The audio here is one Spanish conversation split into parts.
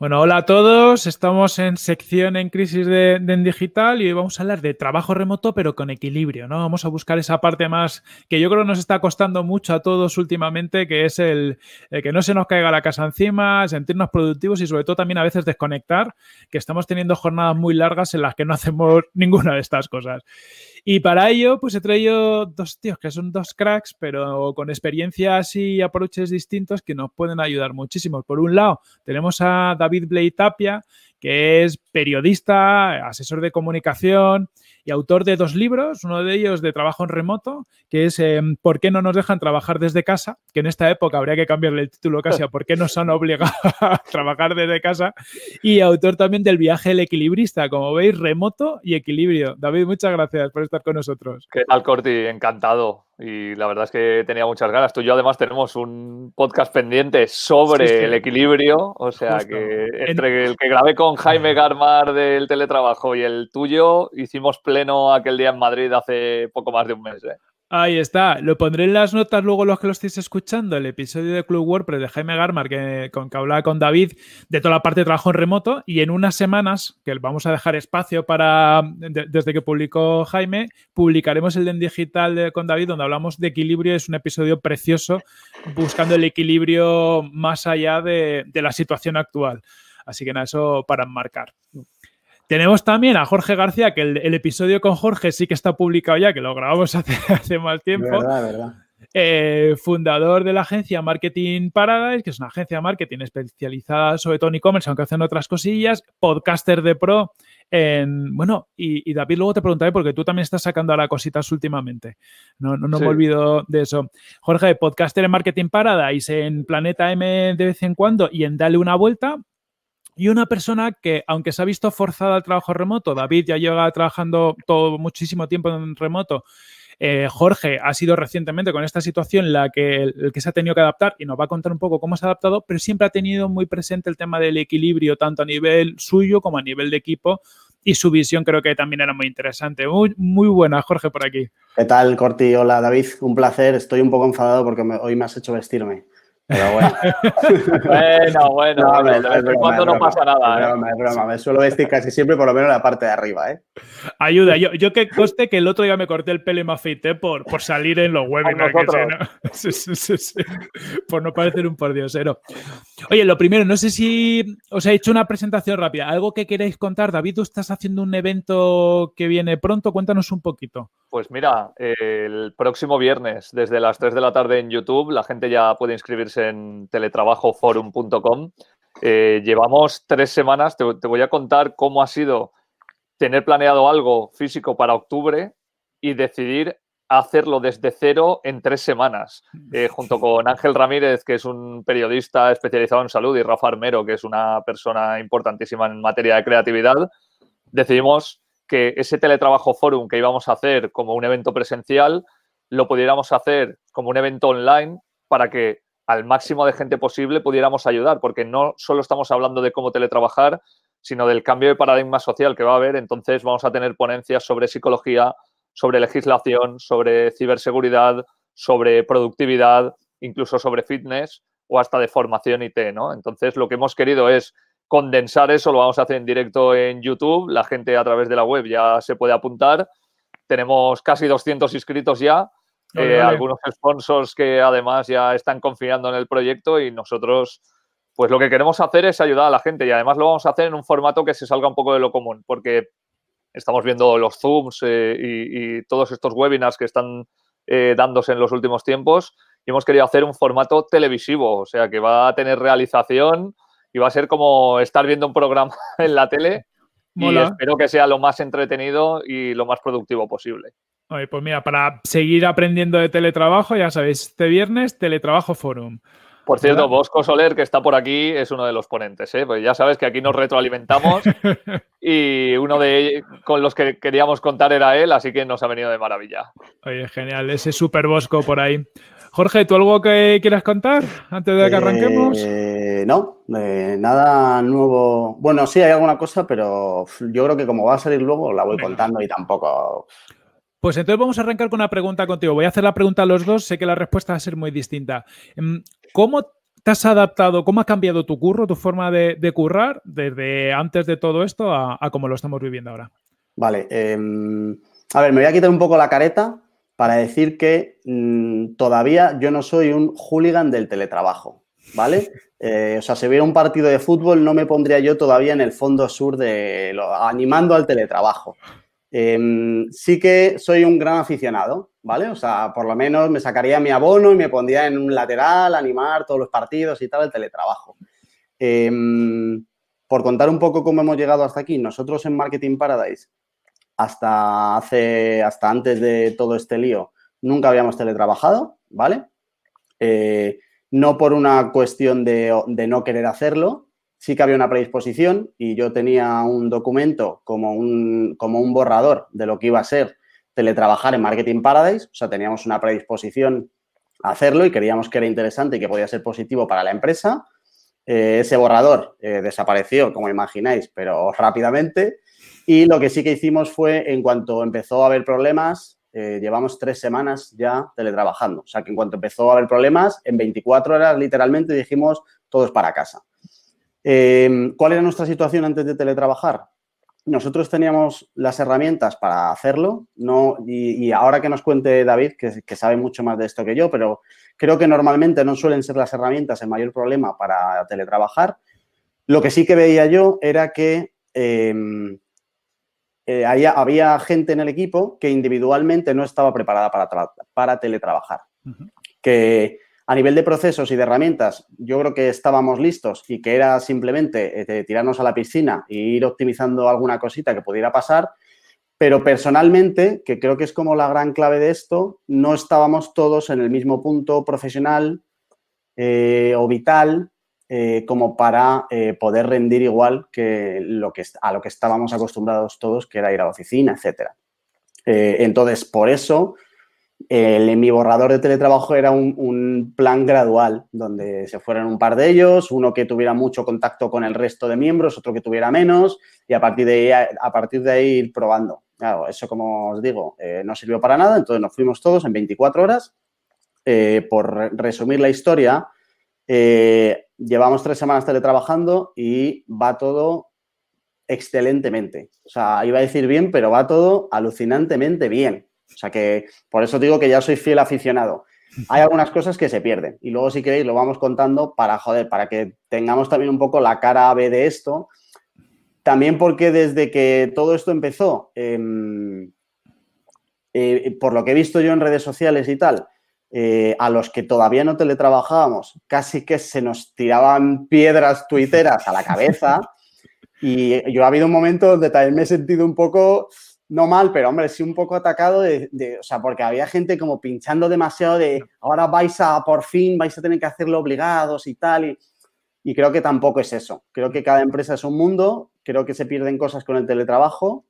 Bueno, hola a todos. Estamos en sección en crisis de, en digital y hoy vamos a hablar de trabajo remoto, pero con equilibrio, ¿no? Vamos a buscar esa parte más que yo creo nos está costando mucho a todos últimamente, que es el, eh, que no se nos caiga la casa encima, sentirnos productivos y sobre todo también a veces desconectar, que estamos teniendo jornadas muy largas en las que no hacemos ninguna de estas cosas. Y para ello, pues he traído dos tíos que son dos cracks, pero con experiencias y aproches distintos que nos pueden ayudar muchísimo. Por un lado, tenemos a David Blay Tapia, que es periodista, asesor de comunicación, y autor de dos libros, uno de ellos de trabajo en remoto, que es em, ¿Por qué no nos dejan trabajar desde casa? Que en esta época habría que cambiarle el título casi a ¿Por qué nos han obligado a trabajar desde casa? Y autor también del viaje El equilibrista, como veis, remoto y equilibrio. David, muchas gracias por estar con nosotros. ¿Qué tal, Corti? Encantado y la verdad es que tenía muchas ganas. Tú y yo además tenemos un podcast pendiente sobre el equilibrio, o sea que entre el que grabé con Jaime Garmar del teletrabajo y el tuyo, hicimos pleno aquel día en Madrid hace poco más de un mes. ¿eh? Ahí está. Lo pondré en las notas luego los que lo estéis escuchando. El episodio de Club WordPress de Jaime Garmar, que, con, que hablaba con David de toda la parte de trabajo en remoto. Y en unas semanas, que vamos a dejar espacio para desde que publicó Jaime, publicaremos el en digital con David, donde hablamos de equilibrio. Es un episodio precioso, buscando el equilibrio más allá de, de la situación actual. Así que nada, eso para enmarcar. Tenemos también a Jorge García, que el, episodio con Jorge sí que está publicado ya, que lo grabamos hace, hace más tiempo. Eh, fundador de la agencia Marketing Paradise, que es una agencia de marketing especializada sobre todo en commerce aunque hacen otras cosillas, podcaster de pro. bueno, y, David, luego te preguntaré porque tú también estás sacando ahora cositas últimamente. No, me olvido de eso. Jorge, podcaster en Marketing Paradise, en Planeta M de vez en cuando y en Dale una vuelta y una persona que, aunque se ha visto forzada al trabajo remoto, David ya lleva trabajando todo muchísimo tiempo en remoto, eh, Jorge ha sido recientemente con esta situación la que, el, que se ha tenido que adaptar y nos va a contar un poco cómo se ha adaptado, pero siempre ha tenido muy presente el tema del equilibrio, tanto a nivel suyo como a nivel de equipo. Y su visión creo que también era muy interesante. Muy, muy buena, Jorge, por aquí. ¿Qué tal, Corti? Hola, David. Un placer. Estoy un poco enfadado porque hoy me has hecho vestirme bueno. bueno, bueno, cuando no pasa nada. ¿eh? broma, Me suelo vestir casi siempre, por lo menos la parte de arriba. ¿eh? Ayuda, yo, que coste que el otro día me corté el pelo y me afeité por, por salir en los webinars. por no parecer un pordiosero. Oye, lo primero, no sé si os he hecho una presentación rápida. ¿Algo que queréis contar? David, tú estás haciendo un evento que viene pronto. Cuéntanos un poquito. Pues mira, el próximo viernes, desde las 3 de la tarde en YouTube, la gente ya puede inscribirse en teletrabajoforum.com. Eh, llevamos tres semanas, te, voy a contar cómo ha sido tener planeado algo físico para octubre y decidir hacerlo desde cero en tres semanas, eh, junto con Ángel Ramírez, que es un periodista especializado en salud, y Rafa Armero, que es una persona importantísima en materia de creatividad, decidimos que ese teletrabajo forum que íbamos a hacer como un evento presencial, lo pudiéramos hacer como un evento online para que al máximo de gente posible pudiéramos ayudar, porque no solo estamos hablando de cómo teletrabajar, sino del cambio de paradigma social que va a haber. Entonces vamos a tener ponencias sobre psicología, sobre legislación, sobre ciberseguridad, sobre productividad, incluso sobre fitness o hasta de formación IT, ¿no? Entonces lo que hemos querido es condensar eso, lo vamos a hacer en directo en YouTube, la gente a través de la web ya se puede apuntar. Tenemos casi 200 inscritos ya eh, algunos sponsors que además ya están confiando en el proyecto y nosotros pues lo que queremos hacer es ayudar a la gente y además lo vamos a hacer en un formato que se salga un poco de lo común, porque estamos viendo los Zooms eh, y, todos estos webinars que están eh, dándose en los últimos tiempos y hemos querido hacer un formato televisivo, o sea, que va a tener realización y va a ser como estar viendo un programa en la tele y espero que sea lo más entretenido y lo más productivo posible. Oye, pues mira, para seguir aprendiendo de teletrabajo, ya sabéis, este viernes, Teletrabajo Forum. Por cierto, Bosco Soler, que está por aquí, es uno de los ponentes, ¿eh? pues ya sabes que aquí nos retroalimentamos y uno de con los que queríamos contar era él, así que nos ha venido de maravilla. Oye, genial, ese super Bosco por ahí. Jorge, ¿tú algo que quieras contar antes de que arranquemos? Eh, no, eh, nada nuevo. Bueno, sí hay alguna cosa, pero yo creo que como va a salir luego, la voy contando y tampoco pues entonces vamos a arrancar con una pregunta contigo. Voy a hacer la pregunta a los dos, sé que la respuesta va a ser muy distinta. Em, ¿Cómo te has adaptado, cómo ha cambiado tu curro, tu forma de, currar desde antes de todo esto a, como cómo lo estamos viviendo ahora? Vale, em, a ver, me voy a quitar un poco la careta para decir que mm, todavía yo no soy un hooligan del teletrabajo, ¿vale? Eh, o sea, si hubiera un partido de fútbol no me pondría yo todavía en el fondo sur de animando al teletrabajo. Em, sí que soy un gran aficionado, ¿vale? O sea, por lo menos me sacaría mi abono y me pondría en un lateral, animar todos los partidos y tal, el teletrabajo. Em, por contar un poco cómo hemos llegado hasta aquí, nosotros en Marketing Paradise, hasta, hace, hasta antes de todo este lío, nunca habíamos teletrabajado, ¿vale? Eh, no por una cuestión de no querer hacerlo, sí que había una predisposición y yo tenía un documento como un, como un borrador de lo que iba a ser teletrabajar en Marketing Paradise, o sea, teníamos una predisposición a hacerlo y creíamos que era interesante y que podía ser positivo para la empresa. Eh, ese borrador eh, desapareció, como imagináis, pero rápidamente. Y lo que sí que hicimos fue, en cuanto empezó a haber problemas, eh, llevamos tres semanas ya teletrabajando. O sea, que en cuanto empezó a haber problemas, en 24 horas literalmente dijimos, todos para casa. Em, ¿Cuál era nuestra situación antes de teletrabajar? Nosotros teníamos las herramientas para hacerlo, no, y, ahora que nos cuente David, que, sabe mucho más de esto que yo, pero creo que normalmente no suelen ser las herramientas el mayor problema para teletrabajar. Lo que sí que veía yo era que em, eh, había, gente en el equipo que individualmente no estaba preparada para, teletrabajar. Que a nivel de procesos y de herramientas, yo creo que estábamos listos y que era simplemente eh, tirarnos a la piscina e ir optimizando alguna cosita que pudiera pasar. Pero personalmente, que creo que es como la gran clave de esto, no estábamos todos en el mismo punto profesional eh, o vital eh, como para poder rendir igual que, lo que a lo que estábamos acostumbrados todos, que era ir a la oficina, etc. entonces, por eso en mi borrador de teletrabajo era un, plan gradual, donde se fueran un par de ellos, uno que tuviera mucho contacto con el resto de miembros, otro que tuviera menos, y a partir de ahí, a partir de ir probando. eso como os digo, eh, no sirvió para nada, entonces nos fuimos todos en 24 horas. Eh, por resumir la historia, eh, llevamos tres semanas teletrabajando y va todo excelentemente. O sea, iba a decir bien, pero va todo alucinantemente bien. O sea que por eso digo que ya soy fiel aficionado. Hay algunas cosas que se pierden y luego si queréis lo vamos contando para joder, para que tengamos también un poco la cara B de esto. También porque desde que todo esto empezó, em, eh, por lo que he visto yo en redes sociales y tal, eh, a los que todavía no teletrabajábamos, casi que se nos tiraban piedras tuiteras a la cabeza. Y yo ha habido un momento donde también me he sentido un poco no mal, pero hombre, sí un poco atacado de, o sea, porque había gente como pinchando demasiado de ahora vais a, por fin, vais a tener que hacerlo obligados y tal, y, creo que tampoco es eso. Creo que cada empresa es un mundo, creo que se pierden cosas con el teletrabajo,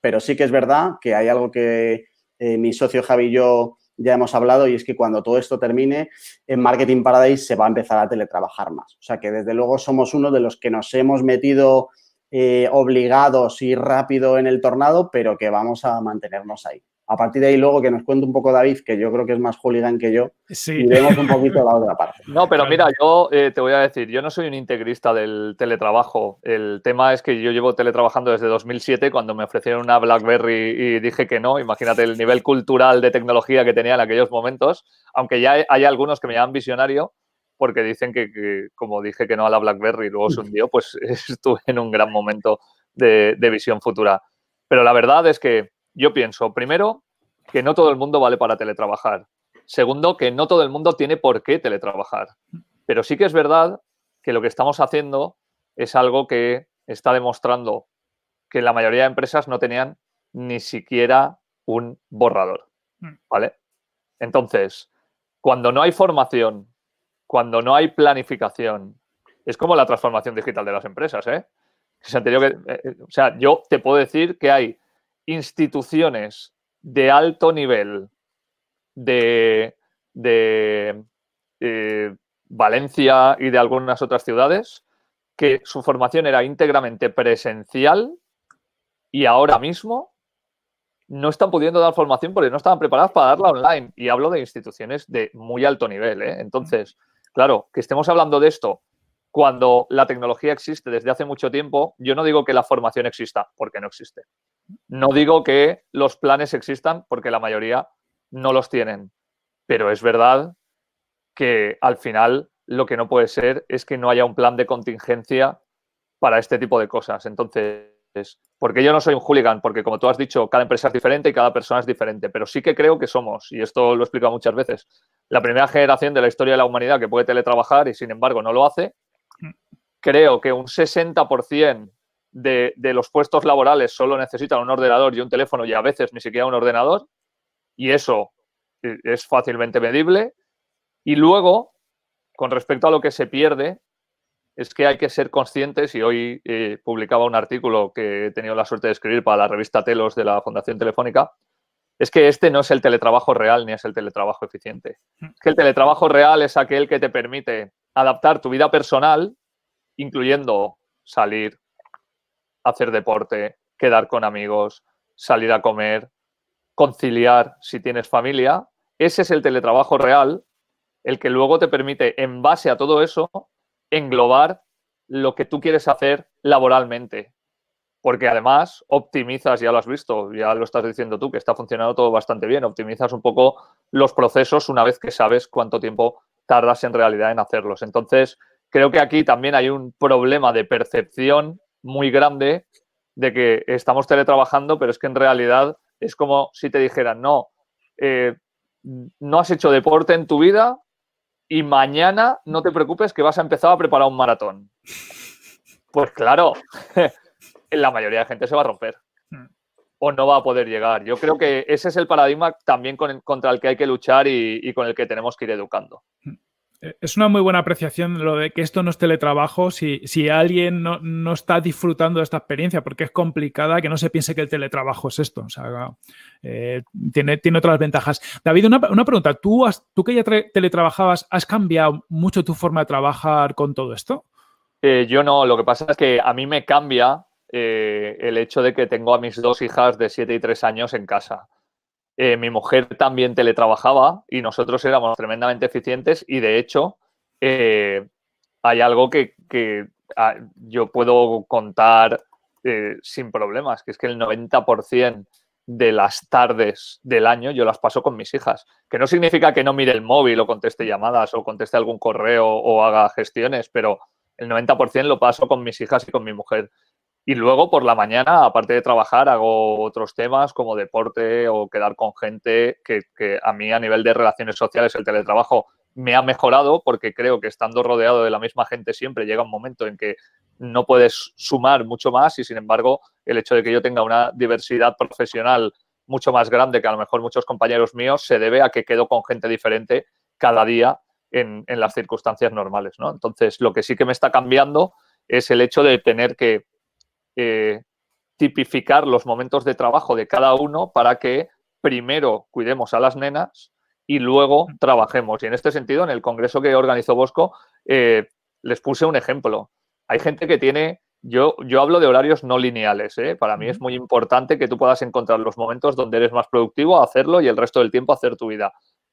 pero sí que es verdad que hay algo que eh, mi socio Javi y yo ya hemos hablado y es que cuando todo esto termine, en Marketing Paradise se va a empezar a teletrabajar más. O sea que desde luego somos uno de los que nos hemos metido eh, obligados y rápido en el tornado, pero que vamos a mantenernos ahí. A partir de ahí, luego que nos cuente un poco David, que yo creo que es más hooligan que yo, sí. y vemos un poquito la otra parte. No, pero mira, yo eh, te voy a decir, yo no soy un integrista del teletrabajo. El tema es que yo llevo teletrabajando desde 2007, cuando me ofrecieron una BlackBerry y dije que no. Imagínate el nivel cultural de tecnología que tenía en aquellos momentos, aunque ya hay algunos que me llaman visionario porque dicen que, como dije que no a la BlackBerry, luego se hundió, pues estuve en un gran momento de, de visión futura. Pero la verdad es que yo pienso, primero, que no todo el mundo vale para teletrabajar. Segundo, que no todo el mundo tiene por qué teletrabajar. Pero sí que es verdad que lo que estamos haciendo es algo que está demostrando que la mayoría de empresas no tenían ni siquiera un borrador. Mm. ¿Vale? Entonces, cuando no hay formación, cuando no hay planificación. Es como la transformación digital de las empresas, ¿eh? Se que, eh, eh, o sea, yo te puedo decir que hay instituciones de alto nivel de, eh, Valencia y de algunas otras ciudades que su formación era íntegramente presencial y ahora mismo no están pudiendo dar formación porque no estaban preparadas para darla online. Y hablo de instituciones de muy alto nivel. ¿eh? Entonces, Claro, que estemos hablando de esto cuando la tecnología existe desde hace mucho tiempo, yo no digo que la formación exista, porque no existe. No digo que los planes existan, porque la mayoría no los tienen. Pero es verdad que al final lo que no puede ser es que no haya un plan de contingencia para este tipo de cosas. Entonces, porque yo no soy un hooligan, porque como tú has dicho, cada empresa es diferente y cada persona es diferente, pero sí que creo que somos, y esto lo he explicado muchas veces, la primera generación de la historia de la humanidad que puede teletrabajar y sin embargo no lo hace. Mm. Creo que un 60% de, de los puestos laborales solo necesitan un ordenador y un teléfono y a veces ni siquiera un ordenador, y eso eh, es fácilmente medible. Y luego, con respecto a lo que se pierde, es que hay que ser conscientes y hoy eh, publicaba un artículo que he tenido la suerte de escribir para la revista Telos de la Fundación Telefónica, es que este no es el teletrabajo real ni es el teletrabajo eficiente. Mm. Es que el teletrabajo real es aquel que te permite adaptar tu vida personal, incluyendo salir, hacer deporte, quedar con amigos, salir a comer, conciliar si tienes familia. Ese es el teletrabajo real, el que luego te permite, en base a todo eso, englobar lo que tú quieres hacer laboralmente. Porque además optimizas, ya lo has visto, ya lo estás diciendo tú, que está funcionando todo bastante bien. Optimizas un poco los procesos una vez que sabes cuánto tiempo tardas en realidad en hacerlos. Entonces, creo que aquí también hay un problema de percepción muy grande de que estamos teletrabajando, pero es que en realidad es como si te dijeran, no, eh, no has hecho deporte en tu vida, y mañana no te preocupes que vas a empezar a preparar un maratón. Pues claro, la mayoría de gente se va a romper hmm. o no va a poder llegar. Yo creo que ese es el paradigma también contra el que hay que luchar y con el que tenemos que ir educando. Hmm es una muy buena apreciación lo de que esto no es teletrabajo si, alguien no, está disfrutando de esta experiencia, porque es complicada que no se piense que el teletrabajo es esto. O sea, eh, tiene, otras ventajas. David, una, una pregunta. ¿Tú, ¿Tú que ya teletrabajabas, has cambiado mucho tu forma de trabajar con todo esto? Eh, yo no, lo que pasa es que a mí me cambia eh, el hecho de que tengo a mis dos hijas de 7 y 3 años en casa. Eh, mi mujer también teletrabajaba y nosotros éramos tremendamente eficientes y de hecho eh, hay algo que, ah, yo puedo contar eh, sin problemas, que es que el 90% de las tardes del año yo las paso con mis hijas, que no significa que no mire el móvil o conteste llamadas o conteste algún correo o haga gestiones, pero el 90% lo paso con mis hijas y con mi mujer. Y luego por la mañana, aparte de trabajar, hago otros temas como deporte o quedar con gente que, a mí a nivel de relaciones sociales el teletrabajo me ha mejorado porque creo que estando rodeado de la misma gente siempre llega un momento en que no puedes sumar mucho más y sin embargo el hecho de que yo tenga una diversidad profesional mucho más grande que a lo mejor muchos compañeros míos se debe a que quedo con gente diferente cada día en, las circunstancias normales. Entonces lo que sí que me está cambiando es el hecho de tener que eh, tipificar los momentos de trabajo de cada uno para que primero cuidemos a las nenas y luego mm. trabajemos. Y en este sentido, en el congreso que organizó Bosco, eh, les puse un ejemplo. Hay gente que tiene, yo, yo hablo de horarios no lineales, eh, para mí es muy importante que tú puedas encontrar los momentos donde eres más productivo, hacerlo y el resto del tiempo hacer tu vida.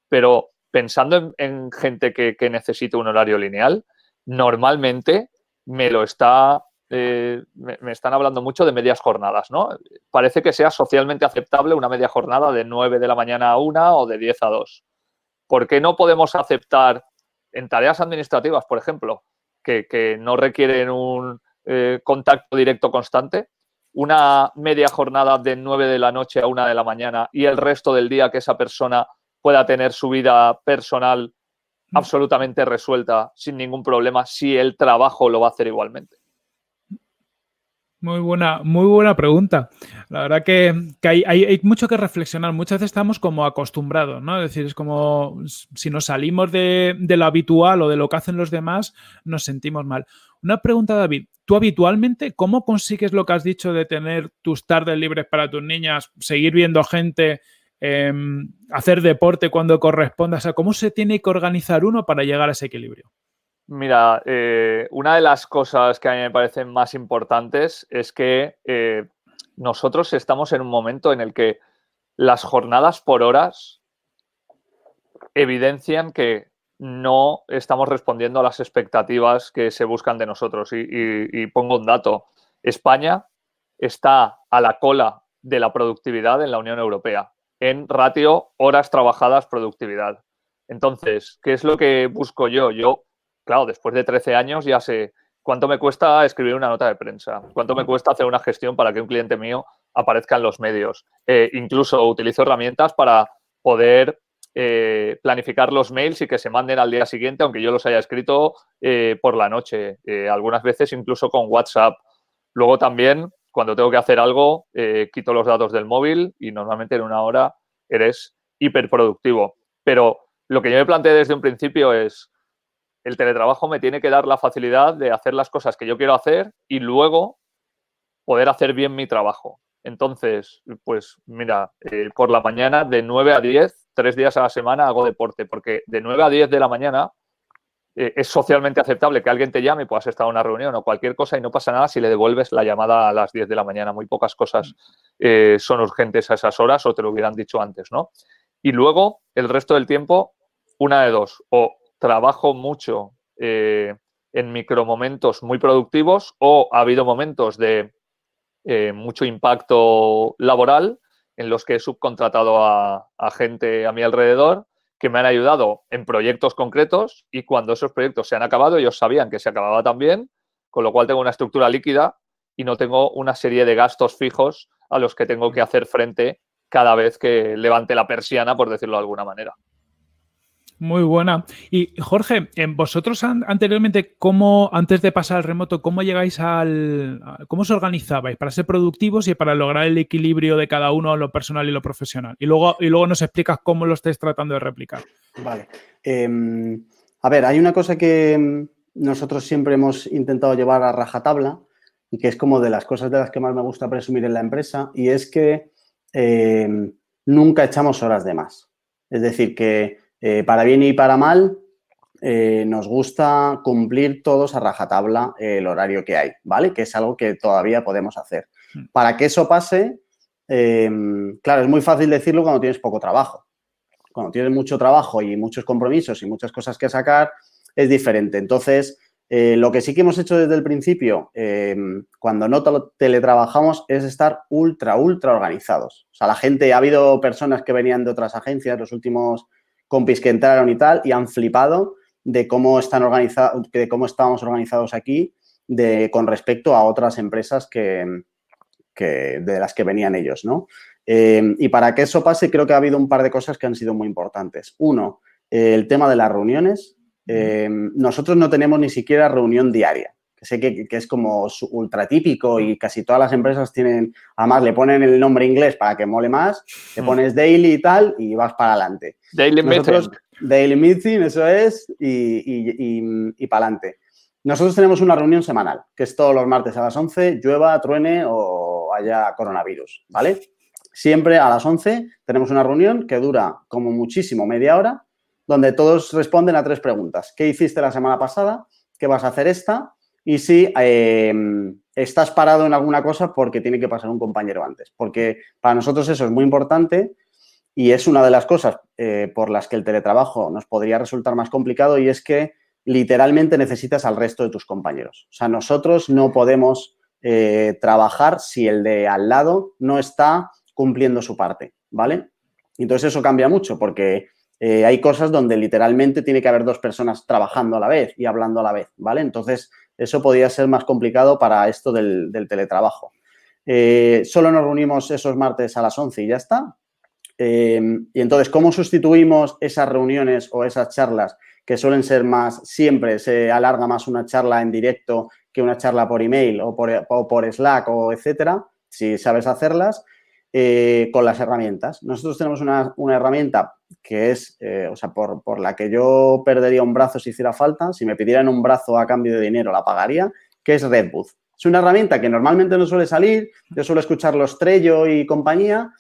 Pero pensando en, gente que, que necesita un horario lineal, normalmente me lo está eh, me, están hablando mucho de medias jornadas, ¿no? Parece que sea socialmente aceptable una media jornada de 9 de la mañana a 1 o de 10 a 2. ¿Por qué no podemos aceptar en tareas administrativas, por ejemplo, que, no requieren un eh, contacto directo constante, una media jornada de 9 de la noche a 1 de la mañana y el resto del día que esa persona pueda tener su vida personal mm. absolutamente resuelta sin ningún problema si el trabajo lo va a hacer igualmente. Muy buena, muy buena pregunta. La verdad que, hay, mucho que reflexionar. Muchas veces estamos como acostumbrados, ¿no? Es decir, es como si nos salimos de, lo habitual o de lo que hacen los demás, nos sentimos mal. Una pregunta, David. ¿Tú habitualmente cómo consigues lo que has dicho de tener tus tardes libres para tus niñas, seguir viendo gente, em, hacer deporte cuando corresponda? O sea, ¿cómo se tiene que organizar uno para llegar a ese equilibrio? Mira, eh, una de las cosas que a mí me parecen más importantes es que eh, nosotros estamos en un momento en el que las jornadas por horas evidencian que no estamos respondiendo a las expectativas que se buscan de nosotros. Y, y pongo un dato. España está a la cola de la productividad en la Unión Europea en ratio horas trabajadas productividad. Entonces, ¿qué es lo que busco yo? Yo claro, después de 13 años ya sé cuánto me cuesta escribir una nota de prensa, cuánto me cuesta hacer una gestión para que un cliente mío aparezca en los medios. Eh, incluso utilizo herramientas para poder eh, planificar los mails y que se manden al día siguiente, aunque yo los haya escrito eh, por la noche, algunas veces incluso con WhatsApp. Luego también, cuando tengo que hacer algo, quito los datos del móvil y normalmente en una hora eres hiperproductivo. Pero lo que yo me planteé desde un principio es, el teletrabajo me tiene que dar la facilidad de hacer las cosas que yo quiero hacer y luego poder hacer bien mi trabajo. Entonces, pues mira, eh, por la mañana de 9 a 10, tres días a la semana hago deporte, porque de 9 a 10 de la mañana eh, es socialmente aceptable que alguien te llame, puedas estar en una reunión o cualquier cosa y no pasa nada si le devuelves la llamada a las 10 de la mañana. Muy pocas cosas mm. eh, son urgentes a esas horas o te lo hubieran dicho antes, ¿no? Y luego, el resto del tiempo, una de dos, o trabajo mucho eh, en micromomentos muy productivos o ha habido momentos de eh, mucho impacto laboral en los que he subcontratado a, gente a mi alrededor que me han ayudado en proyectos concretos y cuando esos proyectos se han acabado ellos sabían que se acababa también, con lo cual tengo una estructura líquida y no tengo una serie de gastos fijos a los que tengo que hacer frente cada vez que levante la persiana, por decirlo de alguna manera. Muy buena. Y Jorge, vosotros anteriormente, ¿cómo, antes de pasar al remoto, cómo llegáis al. cómo os organizabais para ser productivos y para lograr el equilibrio de cada uno, lo personal y lo profesional? Y luego, y luego nos explicas cómo lo estáis tratando de replicar. Vale. Em, a ver, hay una cosa que em, nosotros siempre hemos intentado llevar a rajatabla y que es como de las cosas de las que más me gusta presumir en la empresa, y es que em, nunca echamos horas de más. Es decir, que eh, para bien y para mal, eh, nos gusta cumplir todos a rajatabla eh, el horario que hay, ¿vale? Que es algo que todavía podemos hacer. Hmm. Para que eso pase, em, claro, es muy fácil decirlo cuando tienes poco trabajo. Cuando tienes mucho trabajo y muchos compromisos y muchas cosas que sacar, es diferente. Entonces, lo que sí que hemos hecho desde el principio, em, cuando no teletrabajamos, es estar ultra, ultra organizados. O sea, la gente, ha habido personas que venían de otras agencias los últimos compis que entraron y tal y han flipado de cómo están organizados, de cómo estábamos organizados aquí de, con respecto a otras empresas que, de las que venían ellos, ¿no? Eh, y para que eso pase, creo que ha habido un par de cosas que han sido muy importantes. Uno, el tema de las reuniones. Eh, nosotros no tenemos ni siquiera reunión diaria sé que, es como ultra típico y mm. casi todas las empresas tienen, además le ponen el nombre inglés para que mole más, te mm. pones daily y tal y vas para adelante. Daily meeting. Daily meeting, eso es, y, y, y para adelante. Nosotros tenemos una reunión semanal, que es todos los martes a las 11, llueva, truene o haya coronavirus, ¿vale? Siempre a las 11 tenemos una reunión que dura como muchísimo media hora, donde todos responden a tres preguntas. ¿Qué hiciste la semana pasada? ¿Qué vas a hacer esta? y si em, estás parado en alguna cosa porque tiene que pasar un compañero antes. Porque para nosotros eso es muy importante y es una de las cosas eh, por las que el teletrabajo nos podría resultar más complicado y es que literalmente necesitas al resto de tus compañeros. O sea, nosotros no podemos eh, trabajar si el de al lado no está cumpliendo su parte, ¿vale? Entonces eso cambia mucho porque eh, hay cosas donde literalmente tiene que haber dos personas trabajando a la vez y hablando a la vez, ¿vale? Entonces eso podía ser más complicado para esto del, teletrabajo. Eh, solo nos reunimos esos martes a las 11 y ya está. Eh, y entonces, ¿cómo sustituimos esas reuniones o esas charlas que suelen ser más, siempre se alarga más una charla en directo que una charla por email o por, por Slack o etcétera, si sabes hacerlas, eh, con las herramientas? Nosotros tenemos una herramienta que es, eh, o sea, por, la que yo perdería un brazo si hiciera falta, si me pidieran un brazo a cambio de dinero, la pagaría, que es Redbooth. Es una herramienta que normalmente no suele salir, yo suelo escuchar los Trello y compañía,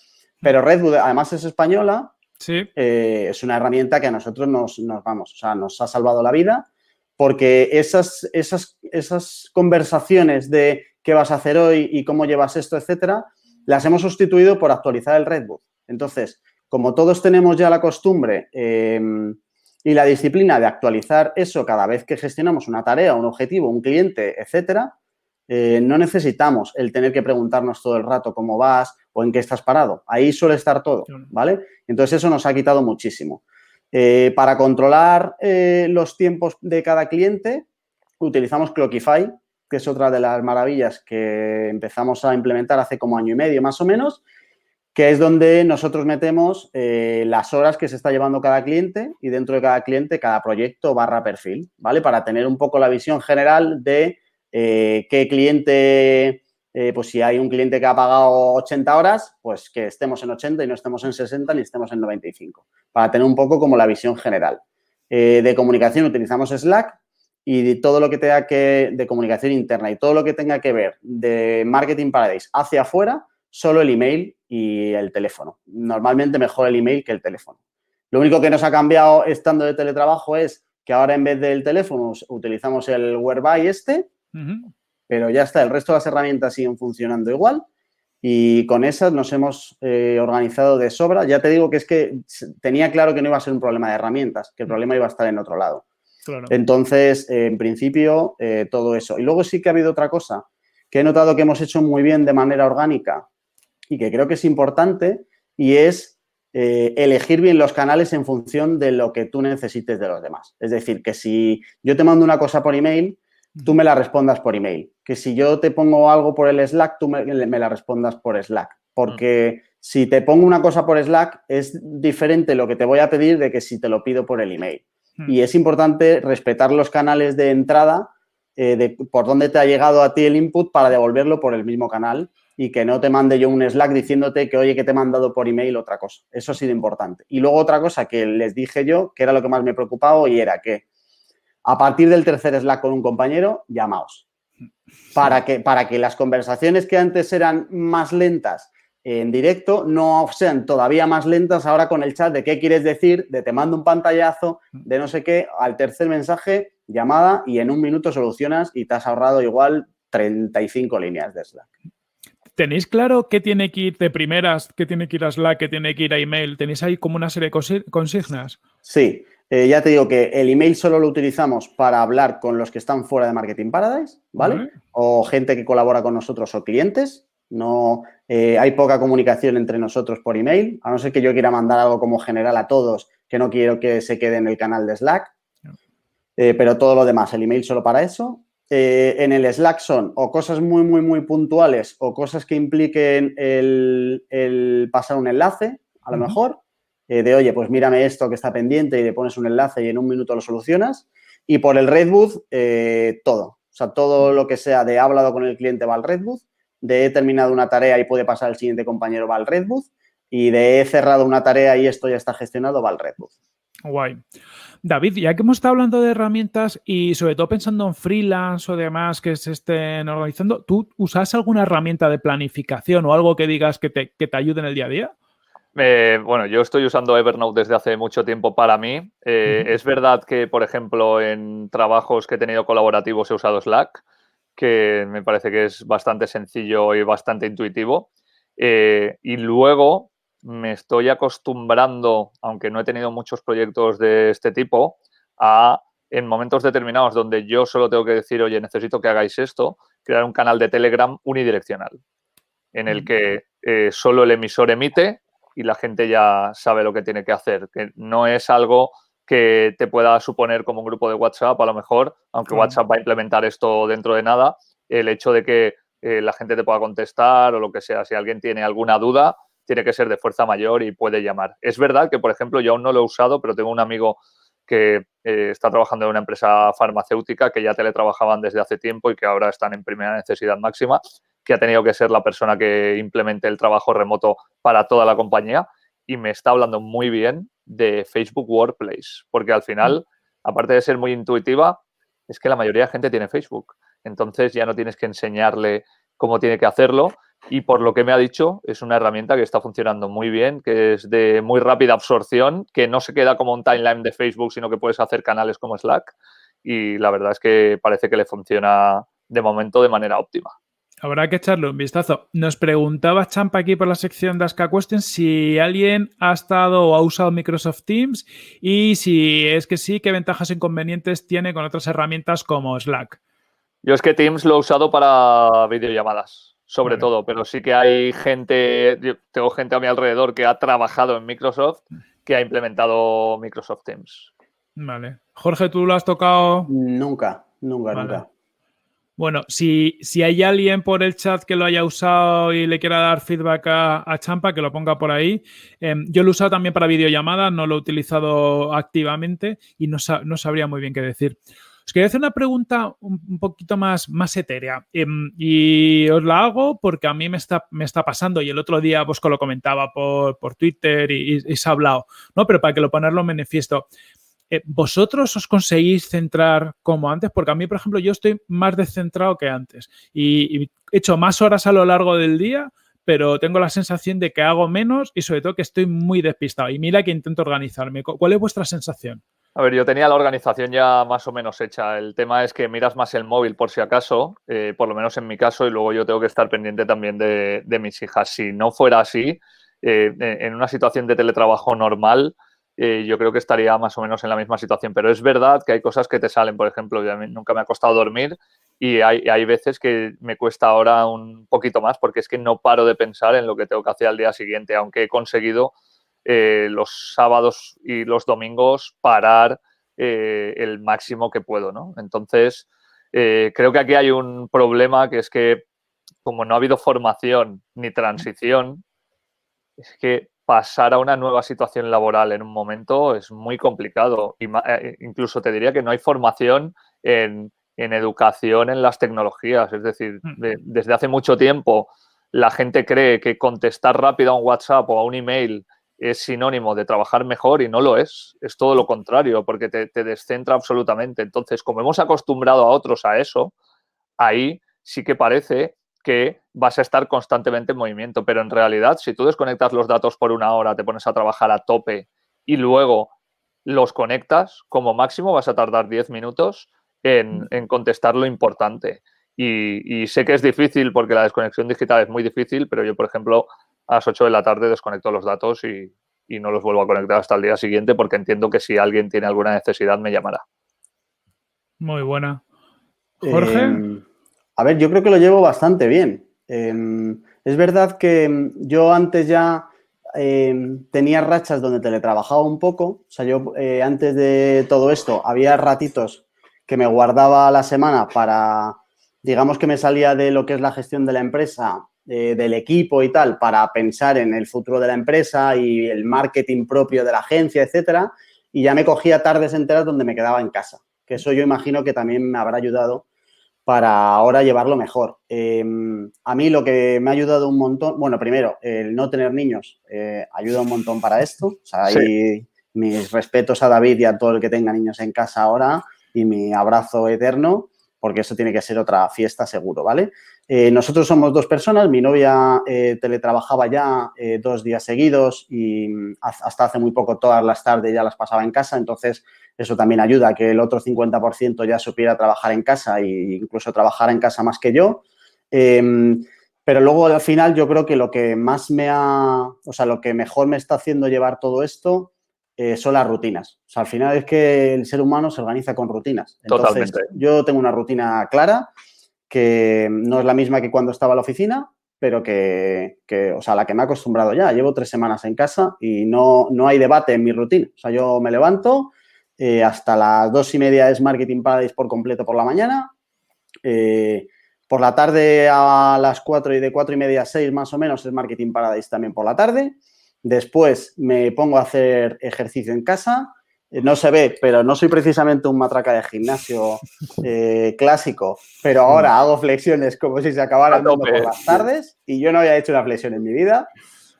pero Redwood además es española, sí. Eh, es una herramienta que a nosotros nos, vamos, nos ha salvado la vida, porque esas, esas, esas conversaciones de qué vas a hacer hoy y cómo llevas esto, etcétera, las hemos sustituido por actualizar el Redwood. Entonces, como todos tenemos ya la costumbre em, y la disciplina de actualizar eso cada vez que gestionamos una tarea, un objetivo, un cliente, etcétera, eh, no necesitamos el tener que preguntarnos todo el rato cómo vas o en qué estás parado. Ahí suele estar todo, ¿vale? Entonces eso nos ha quitado muchísimo. Eh, para controlar eh, los tiempos de cada cliente, utilizamos Clockify, que es otra de las maravillas que empezamos a implementar hace como año y medio más o menos, que es donde nosotros metemos eh, las horas que se está llevando cada cliente y dentro de cada cliente cada proyecto barra perfil, ¿vale? Para tener un poco la visión general de eh, qué cliente, eh, pues si hay un cliente que ha pagado 80 horas, pues que estemos en 80 y no estemos en 60 ni estemos en 95, para tener un poco como la visión general. de comunicación utilizamos Slack y de todo lo que tenga que, de comunicación interna y todo lo que tenga que ver de Marketing Paradise hacia afuera, solo el email y el teléfono. Normalmente mejor el email que el teléfono. Lo único que nos ha cambiado estando de teletrabajo es que ahora en vez del teléfono utilizamos el Whereby este, pero ya está, el resto de las herramientas siguen funcionando igual y con esas nos hemos eh, organizado de sobra. Ya te digo que es que tenía claro que no iba a ser un problema de herramientas, que el mm. problema iba a estar en otro lado. Entonces, eh, en principio, eh, todo eso. Y luego sí que ha habido otra cosa que he notado que hemos hecho muy bien de manera orgánica, y que creo que es importante y es eh, elegir bien los canales en función de lo que tú necesites de los demás. Es decir, que si yo te mando una cosa por email, tú me la respondas por email. Que si yo te pongo algo por el Slack, tú me, la respondas por Slack. Porque si te pongo una cosa por Slack, es diferente lo que te voy a pedir de que si te lo pido por el email. Hmm. Y es importante respetar los canales de entrada eh, de por dónde te ha llegado a ti el input para devolverlo por el mismo canal y que no te mande yo un Slack diciéndote que, oye, que te he mandado por email otra cosa. Eso ha sido importante. Y luego otra cosa que les dije yo, que era lo que más me preocupaba, y era que a partir del tercer Slack con un compañero, llamaos. Para que, para que las conversaciones que antes eran más lentas en directo no sean todavía más lentas ahora con el chat de qué quieres decir, de te mando un pantallazo, de no sé qué, al tercer mensaje, llamada y en un minuto solucionas y te has ahorrado igual 35 líneas de Slack. ¿Tenéis claro qué tiene que ir de primeras, qué tiene que ir a Slack, qué tiene que ir a email? ¿Tenéis ahí como una serie de consignas? Sí, eh, ya te digo que el email solo lo utilizamos para hablar con los que están fuera de Marketing Paradise, ¿vale? O gente que colabora con nosotros o clientes. No eh, hay poca comunicación entre nosotros por email, a no ser que yo quiera mandar algo como general a todos, que no quiero que se quede en el canal de Slack. Eh, pero todo lo demás, el email solo para eso. Eh, en el Slack son o cosas muy, muy, muy puntuales o cosas que impliquen el, pasar un enlace, a lo mejor, eh, de oye, pues mírame esto que está pendiente y le pones un enlace y en un minuto lo solucionas. Y por el Redwood, eh, todo. O sea, todo lo que sea de hablado con el cliente va al Redwood, de he terminado una tarea y puede pasar al siguiente compañero va al Redwood, y de he cerrado una tarea y esto ya está gestionado va al Redwood. Guay. David, ya que hemos estado hablando de herramientas y sobre todo pensando en freelance o demás que se estén organizando, ¿tú usas alguna herramienta de planificación o algo que digas que te, ayude en el día a día? bueno, yo estoy usando Evernote desde hace mucho tiempo para mí. Eh, es verdad que, por ejemplo, en trabajos que he tenido colaborativos he usado Slack, que me parece que es bastante sencillo y bastante intuitivo. Eh, y luego, me estoy acostumbrando, aunque no he tenido muchos proyectos de este tipo, a en momentos determinados donde yo solo tengo que decir, oye, necesito que hagáis esto, crear un canal de Telegram unidireccional, en el mm. que eh, solo el emisor emite y la gente ya sabe lo que tiene que hacer, que no es algo que te pueda suponer como un grupo de WhatsApp, a lo mejor, aunque WhatsApp va a implementar esto dentro de nada, el hecho de que eh, la gente te pueda contestar o lo que sea, si alguien tiene alguna duda, tiene que ser de fuerza mayor y puede llamar. Es verdad que, por ejemplo, yo aún no lo he usado, pero tengo un amigo que eh, está trabajando en una empresa farmacéutica que ya teletrabajaban desde hace tiempo y que ahora están en primera necesidad máxima, que ha tenido que ser la persona que implemente el trabajo remoto para toda la compañía y me está hablando muy bien de Facebook Workplace, porque al final, mm. aparte de ser muy intuitiva, es que la mayoría de gente tiene Facebook. Entonces ya no tienes que enseñarle cómo tiene que hacerlo y por lo que me ha dicho, es una herramienta que está funcionando muy bien, que es de muy rápida absorción, que no se queda como un timeline de Facebook, sino que puedes hacer canales como Slack y la verdad es que parece que le funciona de momento de manera óptima. Habrá que echarle un vistazo. Nos preguntaba Champa aquí por la sección de Ask a Questions si alguien ha estado o ha usado Microsoft Teams y si es que sí, qué ventajas e inconvenientes tiene con otras herramientas como Slack. Yo es que Teams lo he usado para videollamadas sobre todo, pero sí que hay gente, tengo gente a mi alrededor que ha trabajado en Microsoft que ha implementado Microsoft Teams. Vale. Jorge, ¿tú lo has tocado? Nunca, nunca, nunca. Bueno, si, si, hay alguien por el chat que lo haya usado y le quiera dar feedback a, Champa, que lo ponga por ahí. Em, yo lo he usado también para videollamadas, no lo he utilizado activamente y no, no sabría muy bien qué decir. Os quería hacer una pregunta un, poquito más, más etérea em, y os la hago porque a mí me está, me está pasando y el otro día Bosco lo comentaba por, Twitter y, se ha hablado, ¿no? Pero para que lo ponerlo en manifiesto. Eh, ¿Vosotros os conseguís centrar como antes? Porque a mí, por ejemplo, yo estoy más descentrado que antes y he hecho más horas a lo largo del día, pero tengo la sensación de que hago menos y sobre todo que estoy muy despistado. Y mira que intento organizarme. ¿Cuál es vuestra sensación? A ver, yo tenía la organización ya más o menos hecha. El tema es que miras más el móvil por si acaso, eh, por lo menos en mi caso, y luego yo tengo que estar pendiente también de, mis hijas. Si no fuera así, eh, en una situación de teletrabajo normal, eh, yo creo que estaría más o menos en la misma situación. Pero es verdad que hay cosas que te salen. Por ejemplo, nunca me ha costado dormir y hay, hay veces que me cuesta ahora un poquito más porque es que no paro de pensar en lo que tengo que hacer al día siguiente, aunque he conseguido eh, los sábados y los domingos parar eh, el máximo que puedo, ¿no? Entonces, eh, creo que aquí hay un problema que es que como no ha habido formación ni transición, es que pasar a una nueva situación laboral en un momento es muy complicado. Incluso te diría que no hay formación en, educación en las tecnologías. Es decir, hmm. desde hace mucho tiempo la gente cree que contestar rápido a un WhatsApp o a un email es sinónimo de trabajar mejor y no lo es, es todo lo contrario, porque te, descentra absolutamente. Entonces, como hemos acostumbrado a otros a eso, ahí sí que parece que vas a estar constantemente en movimiento, pero en realidad si tú desconectas los datos por una hora, te pones a trabajar a tope y luego los conectas, como máximo vas a tardar 10 minutos mm. en, contestar lo importante. y, sé que es difícil porque la desconexión digital es muy difícil, pero yo, por ejemplo, a las 8 de la tarde desconecto los datos y, no los vuelvo a conectar hasta el día siguiente porque entiendo que si alguien tiene alguna necesidad me llamará. Muy buena. Em, Jorge. a ver, yo creo que lo llevo bastante bien. Em, es verdad que yo antes ya em, tenía rachas donde teletrabajaba un poco. O sea, yo eh, antes de todo esto había ratitos que me guardaba la semana para, digamos que me salía de lo que es la gestión de la empresa del equipo y tal para pensar en el futuro de la empresa y el marketing propio de la agencia, etcétera. Y ya me cogía tardes enteras donde me quedaba en casa. Que eso yo imagino que también me habrá ayudado para ahora llevarlo mejor. Em, a mí lo que me ha ayudado un montón, bueno, primero, el no tener niños eh, ayuda un montón para esto. O mis respetos a David y a todo el que tenga niños en casa ahora y mi abrazo eterno porque eso tiene que ser otra fiesta seguro, ¿vale? Eh, nosotros somos dos personas, mi novia eh, teletrabajaba ya eh, dos días seguidos y mm, hasta hace muy poco todas las tardes ya las pasaba en casa, entonces eso también ayuda a que el otro 50% ya supiera trabajar en casa e incluso trabajar en casa más que yo. Em, pero luego al final yo creo que lo que más me ha, o sea, lo que mejor me está haciendo llevar todo esto eh, son las rutinas. O sea, al final es que el ser humano se organiza con rutinas. Entonces, yo tengo una rutina clara que no es la misma que cuando estaba en la oficina, pero que, que, o sea, la que me he acostumbrado ya. Llevo tres semanas en casa y no, no hay debate en mi rutina. O sea, yo me levanto, eh, hasta las dos y media es Marketing Paradise por completo por la mañana. Eh, por la tarde a las cuatro y de cuatro y media a seis más o menos es Marketing Paradise también por la tarde. Después me pongo a hacer ejercicio en casa. Eh, no se ve, pero no soy precisamente un matraca de gimnasio eh, clásico, pero ahora mm. hago flexiones como si se acabara las tardes y yo no había hecho una flexión en mi vida.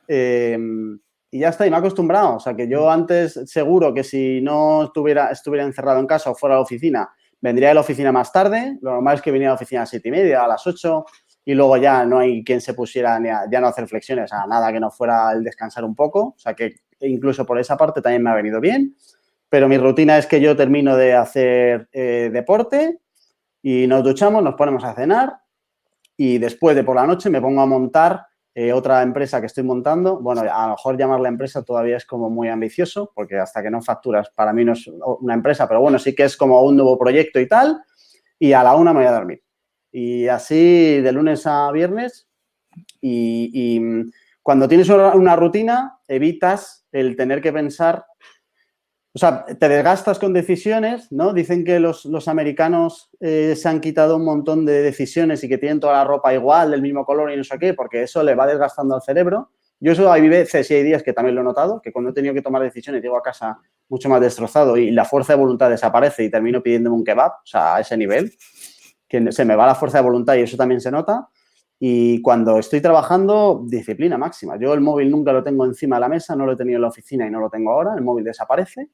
Em, y ya está, y me he acostumbrado. O sea, que yo antes seguro que si no estuviera, estuviera encerrado en casa o fuera a la oficina, vendría a la oficina más tarde. Lo normal es que venía a la oficina a las siete y media, a las 8, y luego ya no hay quien se pusiera ya no hacer flexiones, a nada que no fuera el descansar un poco, o sea que incluso por esa parte también me ha venido bien, pero mi rutina es que yo termino de hacer eh, deporte y nos duchamos, nos ponemos a cenar y después de por la noche me pongo a montar eh, otra empresa que estoy montando. Bueno, a lo mejor llamarla empresa todavía es como muy ambicioso, porque hasta que no facturas, para mí no es una empresa, pero bueno, sí que es como un nuevo proyecto y tal. Y a la una me voy a dormir. Y así de lunes a viernes. Y, mm, cuando tienes una rutina, evitas el tener que pensar o sea, te desgastas con decisiones, ¿no? Dicen que los, americanos eh, se han quitado un montón de decisiones y que tienen toda la ropa igual, del mismo color y no sé qué, porque eso le va desgastando al cerebro. Yo eso hay veces y hay días que también lo he notado, que cuando he tenido que tomar decisiones llego a casa mucho más destrozado y la fuerza de voluntad desaparece y termino pidiéndome un kebab, o sea, a ese nivel se me va la fuerza de voluntad y eso también se nota. Y cuando estoy trabajando, disciplina máxima. Yo el móvil nunca lo tengo encima de la mesa, no lo he tenido en la oficina y no lo tengo ahora, el móvil desaparece.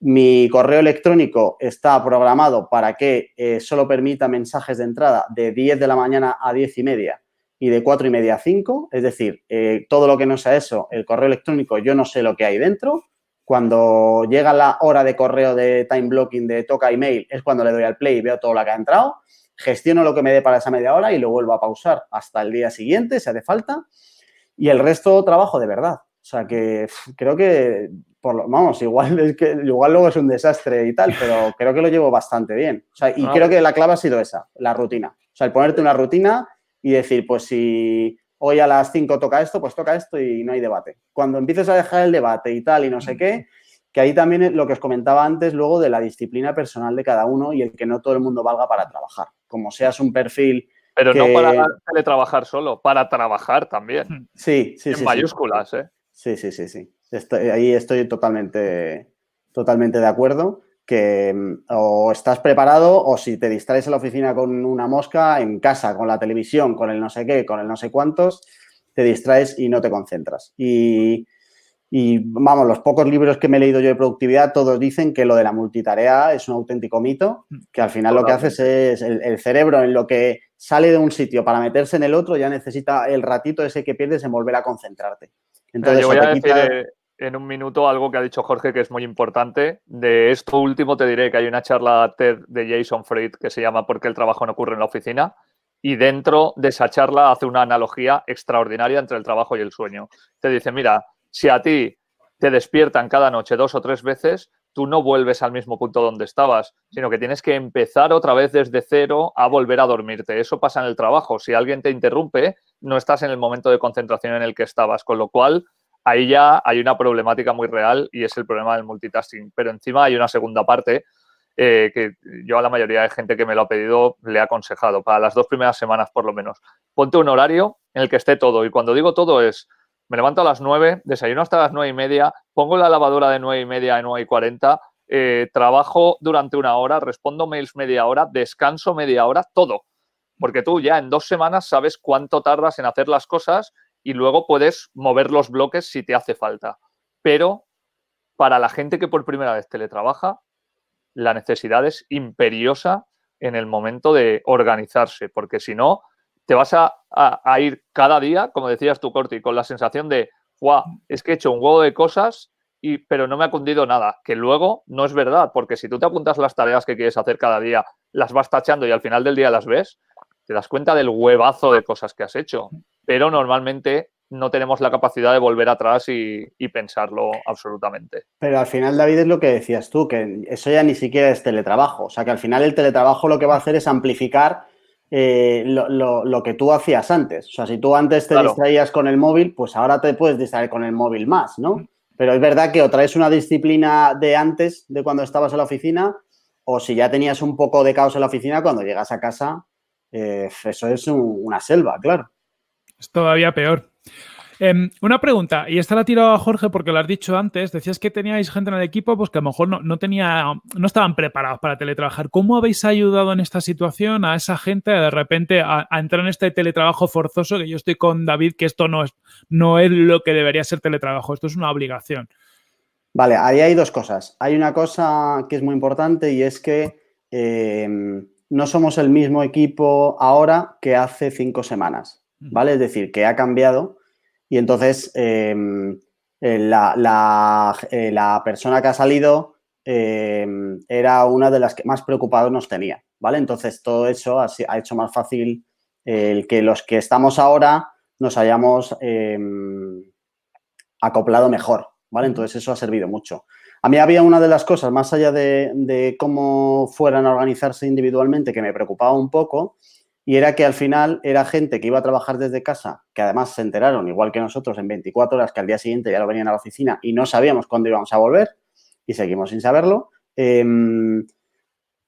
Mi correo electrónico está programado para que eh, solo permita mensajes de entrada de 10 de la mañana a 10 y media y de 4 y media a 5. Es decir, eh, todo lo que no sea eso, el correo electrónico, yo no sé lo que hay dentro. Cuando llega la hora de correo de time blocking de toca email, es cuando le doy al play y veo todo lo que ha entrado gestiono lo que me dé para esa media hora y lo vuelvo a pausar hasta el día siguiente, si hace falta, y el resto trabajo de verdad. O sea que creo que, por lo, vamos, igual, es que, igual luego es un desastre y tal, pero creo que lo llevo bastante bien. y ah, creo que la clave ha sido esa, la rutina. O sea, el ponerte una rutina y decir, pues si hoy a las 5 toca esto, pues toca esto y no hay debate. Cuando empieces a dejar el debate y tal y no sé mm. qué, que ahí también es lo que os comentaba antes, luego de la disciplina personal de cada uno y el que no todo el mundo valga para trabajar como seas un perfil. Pero no para teletrabajar solo, para trabajar también. Sí, sí, sí. En mayúsculas, ¿eh? Sí, sí, sí, sí. ahí estoy totalmente, totalmente de acuerdo que mm, o estás preparado o si te distraes en la oficina con una mosca, en casa, con la televisión, con el no sé qué, con el no sé cuántos, te distraes y no te concentras. Y y vamos, los pocos libros que me he leído yo de productividad, todos dicen que lo de la multitarea es un auténtico mito, que al final lo que haces es el, cerebro en lo que sale de un sitio para meterse en el otro, ya necesita el ratito ese que pierdes en volver a concentrarte. Entonces, yo voy a decir eh, en un minuto algo que ha dicho Jorge que es muy importante. De esto último te diré que hay una charla TED de Jason Fried que se llama ¿Por qué el trabajo no ocurre en la oficina? y dentro de esa charla hace una analogía extraordinaria entre el trabajo y el sueño. Te dice, mira, si a ti te despiertan cada noche dos o tres veces, tú no vuelves al mismo punto donde estabas, sino que tienes que empezar otra vez desde cero a volver a dormirte. Eso pasa en el trabajo. Si alguien te interrumpe, no estás en el momento de concentración en el que estabas, con lo cual ahí ya hay una problemática muy real y es el problema del multitasking. Pero encima hay una segunda parte eh, que yo a la mayoría de gente que me lo ha pedido le he aconsejado, para las dos primeras semanas por lo menos. Ponte un horario en el que esté todo. Y cuando digo todo es me levanto a las 9, desayuno hasta las 9 y media, pongo la lavadora de 9 y media a 9 y 40, eh, trabajo durante una hora, respondo mails media hora, descanso media hora, todo. Porque tú ya en dos semanas sabes cuánto tardas en hacer las cosas y luego puedes mover los bloques si te hace falta. Pero para la gente que por primera vez teletrabaja, la necesidad es imperiosa en el momento de organizarse, porque si no, te vas a, ir cada día, como decías tú, Corti, con la sensación de, guau, es que he hecho un huevo de cosas, y, pero no me ha cundido nada, que luego no es verdad, porque si tú te apuntas las tareas que quieres hacer cada día, las vas tachando y al final del día las ves, te das cuenta del huevazo de cosas que has hecho, pero normalmente no tenemos la capacidad de volver atrás y, y pensarlo absolutamente. Pero al final, David, es lo que decías tú, que eso ya ni siquiera es teletrabajo, o sea que al final el teletrabajo lo que va a hacer es amplificar eh, lo, que tú hacías antes. O sea, si tú antes te distraías con el móvil, pues ahora te puedes distraer con el móvil más, ¿no? Pero es verdad que o traes una disciplina de antes, de cuando estabas en la oficina, o si ya tenías un poco de caos en la oficina, cuando llegas a casa, eh, eso es una selva, claro. Es todavía peor. Em, una pregunta, y esta la ha tirado a Jorge porque lo has dicho antes. Decías que teníais gente en el equipo pues que a lo mejor no, tenía, no estaban preparados para teletrabajar. ¿Cómo habéis ayudado en esta situación a esa gente de repente a, entrar en este teletrabajo forzoso? Que yo estoy con David, que esto no es, no es lo que debería ser teletrabajo, esto es una obligación. Vale, ahí hay dos cosas. Hay una cosa que es muy importante y es que em, no somos el mismo equipo ahora que hace cinco semanas, ¿vale? Es decir, que ha cambiado y entonces em, eh, eh, la, persona que ha salido em, era una de las que más preocupados nos tenía, ¿vale? Entonces todo eso ha, hecho más fácil el que los que estamos ahora nos hayamos em, acoplado mejor, ¿vale? Entonces eso ha servido mucho. A mí había una de las cosas, más allá de, cómo fueran a organizarse individualmente, que me preocupaba un poco, y era que al final era gente que iba a trabajar desde casa, que además se enteraron, igual que nosotros, en 24 horas, que al día siguiente ya lo venían a la oficina y no sabíamos cuándo íbamos a volver y seguimos sin saberlo. Em,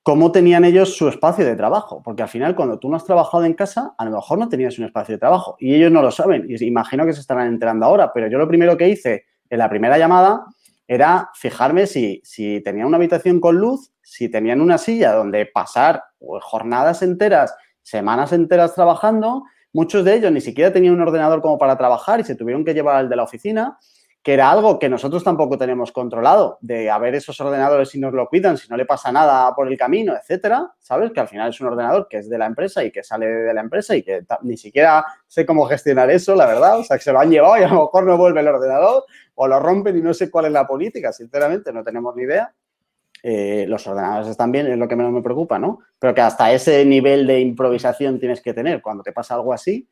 cómo tenían ellos su espacio de trabajo, porque al final cuando tú no has trabajado en casa, a lo mejor no tenías un espacio de trabajo y ellos no lo saben. Y imagino que se estarán enterando ahora, pero yo lo primero que hice en la primera llamada era fijarme si, si tenían una habitación con luz, si tenían una silla donde pasar pues, jornadas enteras semanas enteras trabajando, muchos de ellos ni siquiera tenían un ordenador como para trabajar y se tuvieron que llevar al de la oficina, que era algo que nosotros tampoco tenemos controlado, de haber esos ordenadores si nos lo cuidan, si no le pasa nada por el camino, etcétera, ¿sabes? Que al final es un ordenador que es de la empresa y que sale de la empresa y que ni siquiera sé cómo gestionar eso, la verdad, o sea, que se lo han llevado y a lo mejor no vuelve el ordenador o lo rompen y no sé cuál es la política, sinceramente, no tenemos ni idea. Eh, los ordenadores están bien, es lo que menos me preocupa, ¿no? Pero que hasta ese nivel de improvisación tienes que tener cuando te pasa algo así.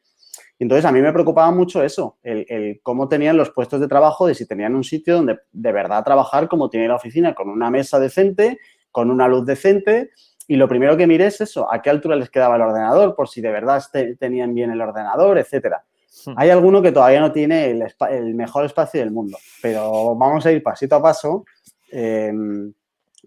Entonces, a mí me preocupaba mucho eso, el, cómo tenían los puestos de trabajo, de si tenían un sitio donde de verdad trabajar como tiene la oficina, con una mesa decente, con una luz decente. Y lo primero que miré es eso, a qué altura les quedaba el ordenador, por si de verdad tenían bien el ordenador, etcétera. Hmm. Hay alguno que todavía no tiene el, mejor espacio del mundo, pero vamos a ir pasito a paso. Eh,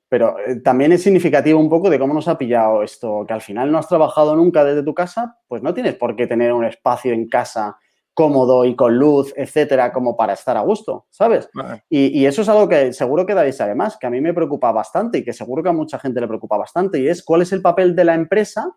pero eh, también es significativo un poco de cómo nos ha pillado esto, que al final no has trabajado nunca desde tu casa, pues no tienes por qué tener un espacio en casa cómodo y con luz, etcétera, como para estar a gusto, ¿sabes? Y, eso es algo que seguro que dais además, que a mí me preocupa bastante y que seguro que a mucha gente le preocupa bastante, y es cuál es el papel de la empresa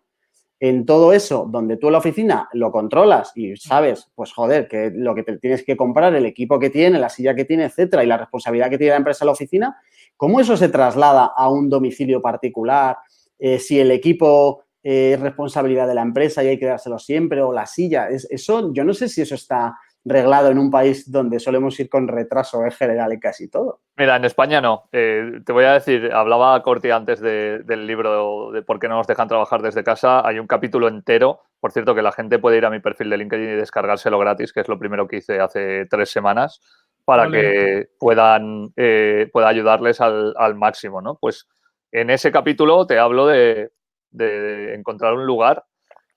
en todo eso, donde tú en la oficina lo controlas y sabes, pues joder, que lo que te tienes que comprar, el equipo que tiene, la silla que tiene, etcétera, y la responsabilidad que tiene la empresa en la oficina, ¿cómo eso se traslada a un domicilio particular? Eh, si el equipo eh, es responsabilidad de la empresa y hay que dárselo siempre, o la silla, eso, yo no sé si eso está reglado en un país donde solemos ir con retraso en general y casi todo. Mira, en España no. Eh, te voy a decir, hablaba Corti antes del libro de por qué no nos dejan trabajar desde casa. Hay un capítulo entero, por cierto, que la gente puede ir a mi perfil de LinkedIn y descargárselo gratis, que es lo primero que hice hace tres semanas, para que puedan eh, pueda ayudarles al, máximo, ¿no? Pues en ese capítulo te hablo de encontrar un lugar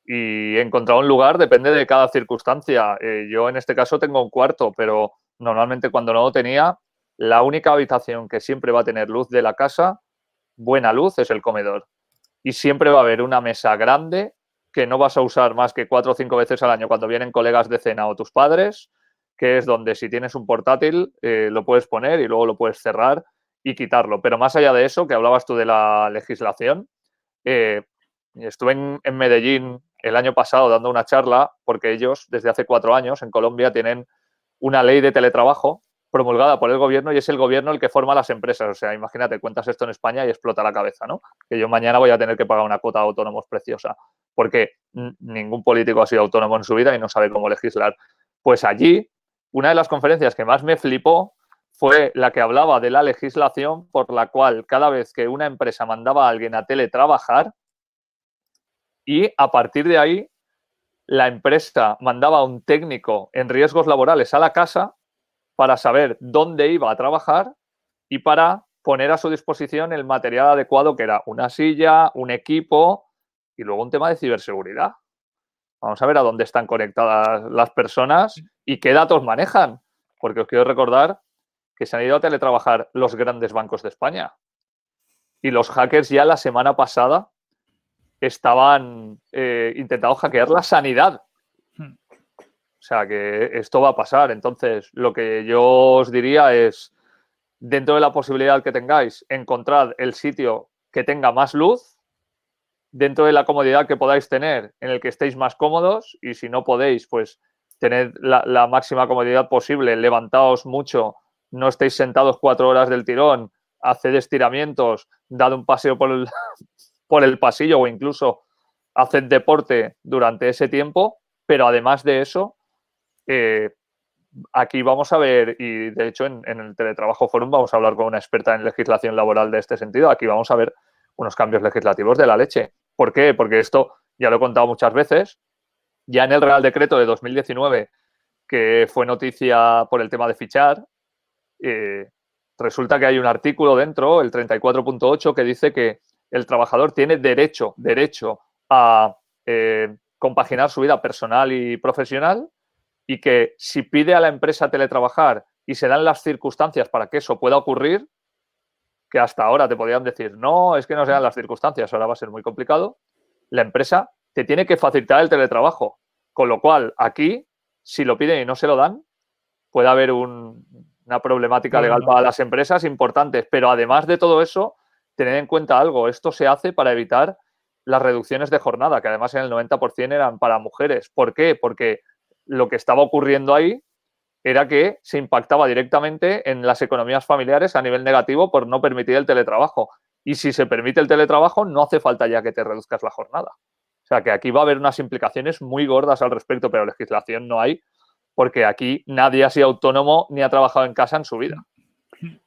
y encontrar un lugar depende de cada circunstancia. Eh, yo en este caso tengo un cuarto, pero normalmente cuando no lo tenía, la única habitación que siempre va a tener luz de la casa, buena luz, es el comedor. Y siempre va a haber una mesa grande que no vas a usar más que cuatro o cinco veces al año cuando vienen colegas de cena o tus padres, que es donde si tienes un portátil eh, lo puedes poner y luego lo puedes cerrar y quitarlo. Pero más allá de eso, que hablabas tú de la legislación, eh, estuve en Medellín el año pasado dando una charla, porque ellos desde hace cuatro años en Colombia tienen una ley de teletrabajo promulgada por el gobierno y es el gobierno el que forma las empresas. O sea, imagínate, cuentas esto en España y explota la cabeza, ¿no? Que yo mañana voy a tener que pagar una cuota de autónomos preciosa, porque ningún político ha sido autónomo en su vida y no sabe cómo legislar. Pues allí, una de las conferencias que más me flipó fue la que hablaba de la legislación por la cual cada vez que una empresa mandaba a alguien a teletrabajar, y a partir de ahí la empresa mandaba a un técnico en riesgos laborales a la casa para saber dónde iba a trabajar y para poner a su disposición el material adecuado que era una silla, un equipo y luego un tema de ciberseguridad. Vamos a ver a dónde están conectadas las personas y qué datos manejan, porque os quiero recordar que se han ido a teletrabajar los grandes bancos de España. Y los hackers ya la semana pasada estaban eh, intentando hackear la sanidad. Hmm. O sea que esto va a pasar. Entonces, lo que yo os diría es, dentro de la posibilidad que tengáis, encontrad el sitio que tenga más luz, dentro de la comodidad que podáis tener, en el que estéis más cómodos, y si no podéis, pues tened la, la máxima comodidad posible, levantaos mucho, no estéis sentados cuatro horas del tirón, haced estiramientos, dad un paseo por el, por el pasillo o incluso hacen deporte durante ese tiempo, pero además de eso, eh, aquí vamos a ver, y de hecho en, el Teletrabajo Forum vamos a hablar con una experta en legislación laboral de este sentido, aquí vamos a ver unos cambios legislativos de la leche. ¿Por qué? Porque esto ya lo he contado muchas veces, ya en el Real Decreto de 2019, que fue noticia por el tema de fichar, eh, resulta que hay un artículo dentro, el 34.8, que dice que el trabajador tiene derecho, derecho a eh, compaginar su vida personal y profesional y que si pide a la empresa teletrabajar y se dan las circunstancias para que eso pueda ocurrir, que hasta ahora te podrían decir, no, es que no se dan las circunstancias, ahora va a ser muy complicado, la empresa te tiene que facilitar el teletrabajo. Con lo cual, aquí, si lo piden y no se lo dan, puede haber una problemática legal para las empresas importantes. Pero además de todo eso, tener en cuenta algo, esto se hace para evitar las reducciones de jornada, que además en el 90% eran para mujeres. ¿Por qué? Porque lo que estaba ocurriendo ahí era que se impactaba directamente en las economías familiares a nivel negativo por no permitir el teletrabajo. Y si se permite el teletrabajo, no hace falta ya que te reduzcas la jornada. O sea que aquí va a haber unas implicaciones muy gordas al respecto, pero legislación no hay, porque aquí nadie ha sido autónomo ni ha trabajado en casa en su vida.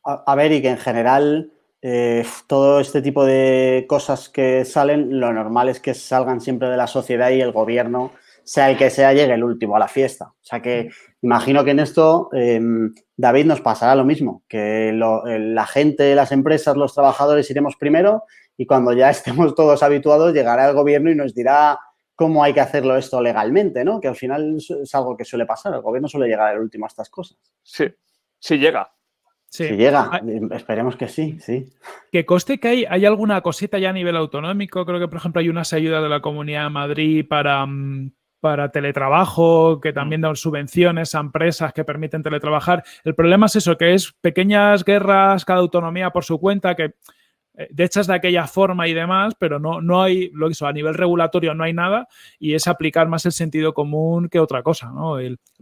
A, ver, y que en general eh, todo este tipo de cosas que salen, lo normal es que salgan siempre de la sociedad y el gobierno, sea el que sea, llegue el último a la fiesta. O sea que mm. imagino que en esto, em, David, nos pasará lo mismo, que la gente, las empresas, los trabajadores iremos primero y cuando ya estemos todos habituados llegará el gobierno y nos dirá cómo hay que hacerlo esto legalmente, ¿no? Que al final es algo que suele pasar, el gobierno suele llegar el último a estas cosas. Sí, sí llega. Si llega, ah. eh, esperemos que sí, sí. Que coste que hay, alguna cosita ya a nivel autonómico. Creo que, por ejemplo, hay unas ayudas de la Comunidad de Madrid para, mm, para teletrabajo, que también dan subvenciones a empresas que permiten teletrabajar. El problema es eso, que es pequeñas guerras, cada autonomía por su cuenta, que eh, de hechas de aquella forma y demás, pero no, no hay, lo que a nivel regulatorio no hay nada y es aplicar más el sentido común que otra cosa,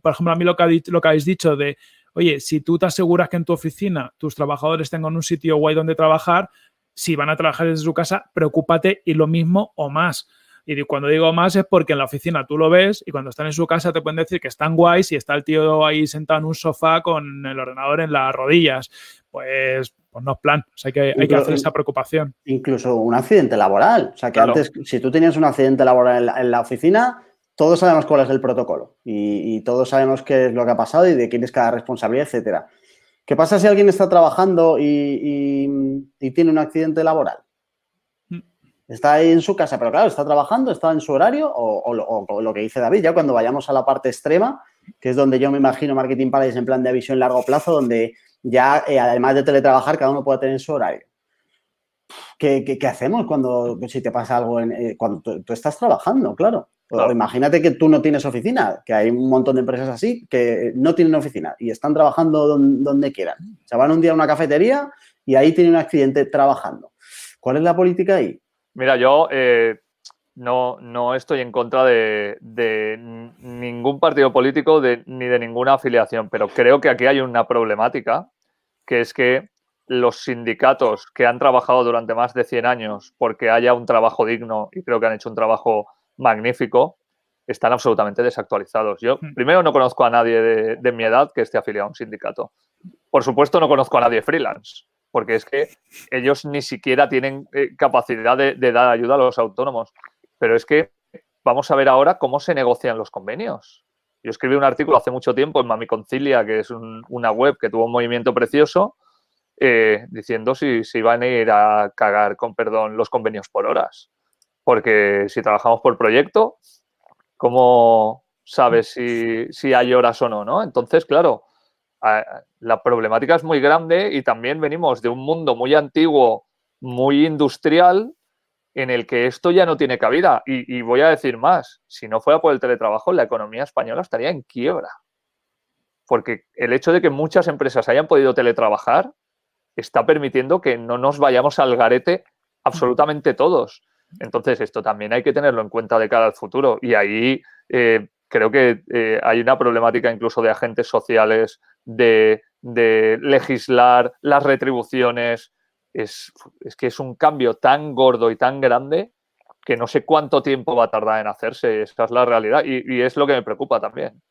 por ejemplo, a mí lo que habéis dicho de oye, si tú te aseguras que en tu oficina tus trabajadores tengan un sitio guay donde trabajar, si van a trabajar desde su casa, preocúpate y lo mismo o más. Y cuando digo más es porque en la oficina tú lo ves y cuando están en su casa te pueden decir que están guays y está el tío ahí sentado en un sofá con el ordenador en las rodillas. Pues, pues no es plan. hay que, hacer esa preocupación. Incluso un accidente laboral. O sea, que antes, si tú tenías un accidente laboral en la oficina, todos sabemos cuál es el protocolo y, todos sabemos qué es lo que ha pasado y de quién es cada responsabilidad, etcétera. ¿Qué pasa si alguien está trabajando y, tiene un accidente laboral? Mm. Está ahí en su casa, pero claro, está trabajando, está en su horario o, lo que dice David, ya cuando vayamos a la parte extrema, que es donde yo me imagino Marketing Paradise en plan de visión largo plazo, donde ya, eh, además de teletrabajar, cada uno puede tener su horario. ¿Qué, hacemos cuando si te pasa algo eh, cuando tú estás trabajando, claro? imagínate que tú no tienes oficina, que hay un montón de empresas así que no tienen oficina y están trabajando donde, quieran. quieran. Se van un día a una cafetería y ahí tienen un accidente trabajando. ¿Cuál es la política ahí? Mira, yo eh, no, no estoy en contra de, ningún partido político ni de ninguna afiliación, pero creo que aquí hay una problemática, que es que los sindicatos que han trabajado durante más de 100 años porque haya un trabajo digno, y creo que han hecho un trabajo magnífico, están absolutamente desactualizados. Yo, hmm. primero, no conozco a nadie de, mi edad que esté afiliado a un sindicato. Por supuesto, no conozco a nadie freelance, porque es que ellos ni siquiera tienen eh, capacidad de, dar ayuda a los autónomos. Pero es que vamos a ver ahora cómo se negocian los convenios. Yo escribí un artículo hace mucho tiempo en Mami Concilia, que es una web que tuvo un movimiento precioso, eh, diciendo si, se iban a ir a cagar, con perdón, los convenios por horas. Porque si trabajamos por proyecto, ¿cómo sabes si, hay horas o no? ¿no? Entonces, claro, la problemática es muy grande y también venimos de un mundo muy antiguo, muy industrial, en el que esto ya no tiene cabida. y, voy a decir más, si no fuera por el teletrabajo, la economía española estaría en quiebra. Porque el hecho de que muchas empresas hayan podido teletrabajar está permitiendo que no nos vayamos al garete absolutamente todos. Entonces, esto también hay que tenerlo en cuenta de cara al futuro. Y ahí eh, creo que eh, hay una problemática incluso de agentes sociales, de, legislar las retribuciones. Es, que es un cambio tan gordo y tan grande que no sé cuánto tiempo va a tardar en hacerse. Esa es la realidad y es lo que me preocupa también.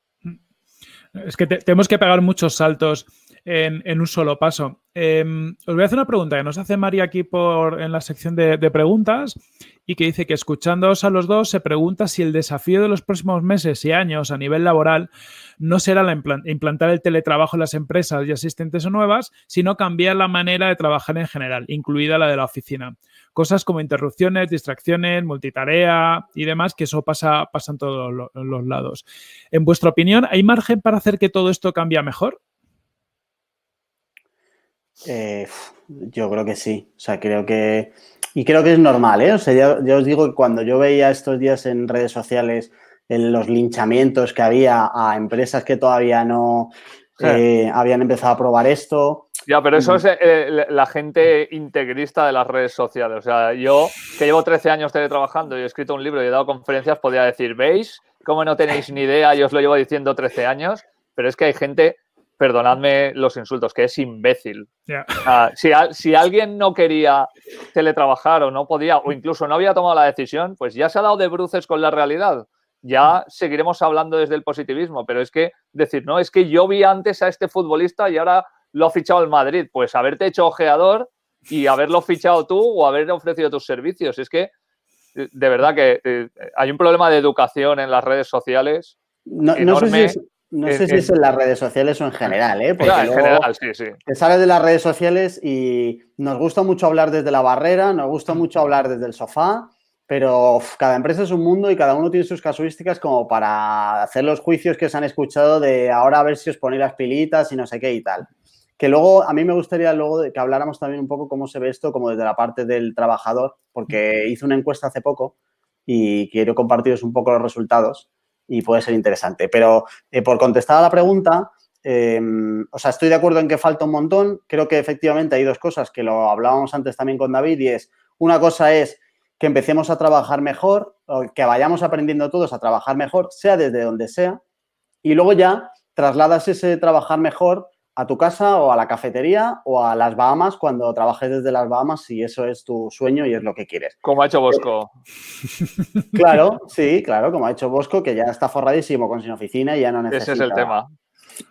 Es que tenemos que pegar muchos saltos en, un solo paso. Em, os voy a hacer una pregunta que nos hace María aquí por, en la sección de, preguntas y que dice que escuchándoos a los dos se pregunta si el desafío de los próximos meses y años a nivel laboral no será la implantar el teletrabajo en las empresas y asistentes o nuevas, sino cambiar la manera de trabajar en general, incluida la de la oficina cosas como interrupciones, distracciones, multitarea y demás, que eso pasa, en todos los, lados. En vuestra opinión, ¿hay margen para hacer que todo esto cambie mejor? Eh, yo creo que sí. O sea, creo que. Y creo que es normal, ¿eh? O sea, yo, os digo que cuando yo veía estos días en redes sociales los linchamientos que había a empresas que todavía no eh, habían empezado a probar esto, ya, pero eso es eh, eh, la gente integrista de las redes sociales. O sea, yo que llevo 13 años teletrabajando y he escrito un libro y he dado conferencias, podría decir, ¿veis? Como no tenéis ni idea, yo os lo llevo diciendo 13 años, pero es que hay gente, perdonadme los insultos, que es imbécil. si, si alguien no quería teletrabajar o no podía, o incluso no había tomado la decisión, pues ya se ha dado de bruces con la realidad ya seguiremos hablando desde el positivismo, pero es que decir, no, es que yo vi antes a este futbolista y ahora lo ha fichado el Madrid. Pues haberte hecho ojeador y haberlo fichado tú o haber ofrecido tus servicios. Es que, de verdad que eh, hay un problema de educación en las redes sociales. No, sé si es... en las redes sociales o en general, ¿eh? en general, sí, sí. Te sales de las redes sociales y nos gusta mucho hablar desde la barrera, nos gusta mucho hablar desde el sofá, pero cada empresa es un mundo y cada uno tiene sus casuísticas como para hacer los juicios que se han escuchado de ahora a ver si os ponéis las pilitas y no sé qué y tal que luego a mí me gustaría luego que habláramos también un poco cómo se ve esto como desde la parte del trabajador, porque hice una encuesta hace poco y quiero compartiros un poco los resultados y puede ser interesante. Pero eh, por contestar a la pregunta, em, o sea, estoy de acuerdo en que falta un montón. Creo que efectivamente hay dos cosas que lo hablábamos antes también con David y es, una cosa es que empecemos a trabajar mejor, que vayamos aprendiendo todos a trabajar mejor, sea desde donde sea, y luego ya trasladas ese trabajar mejor a tu casa o a la cafetería o a las Bahamas cuando trabajes desde las Bahamas si eso es tu sueño y es lo que quieres. Como ha hecho Bosco. Claro, sí, claro, como ha hecho Bosco, que ya está forradísimo con sin oficina y ya no necesita. Ese es el tema.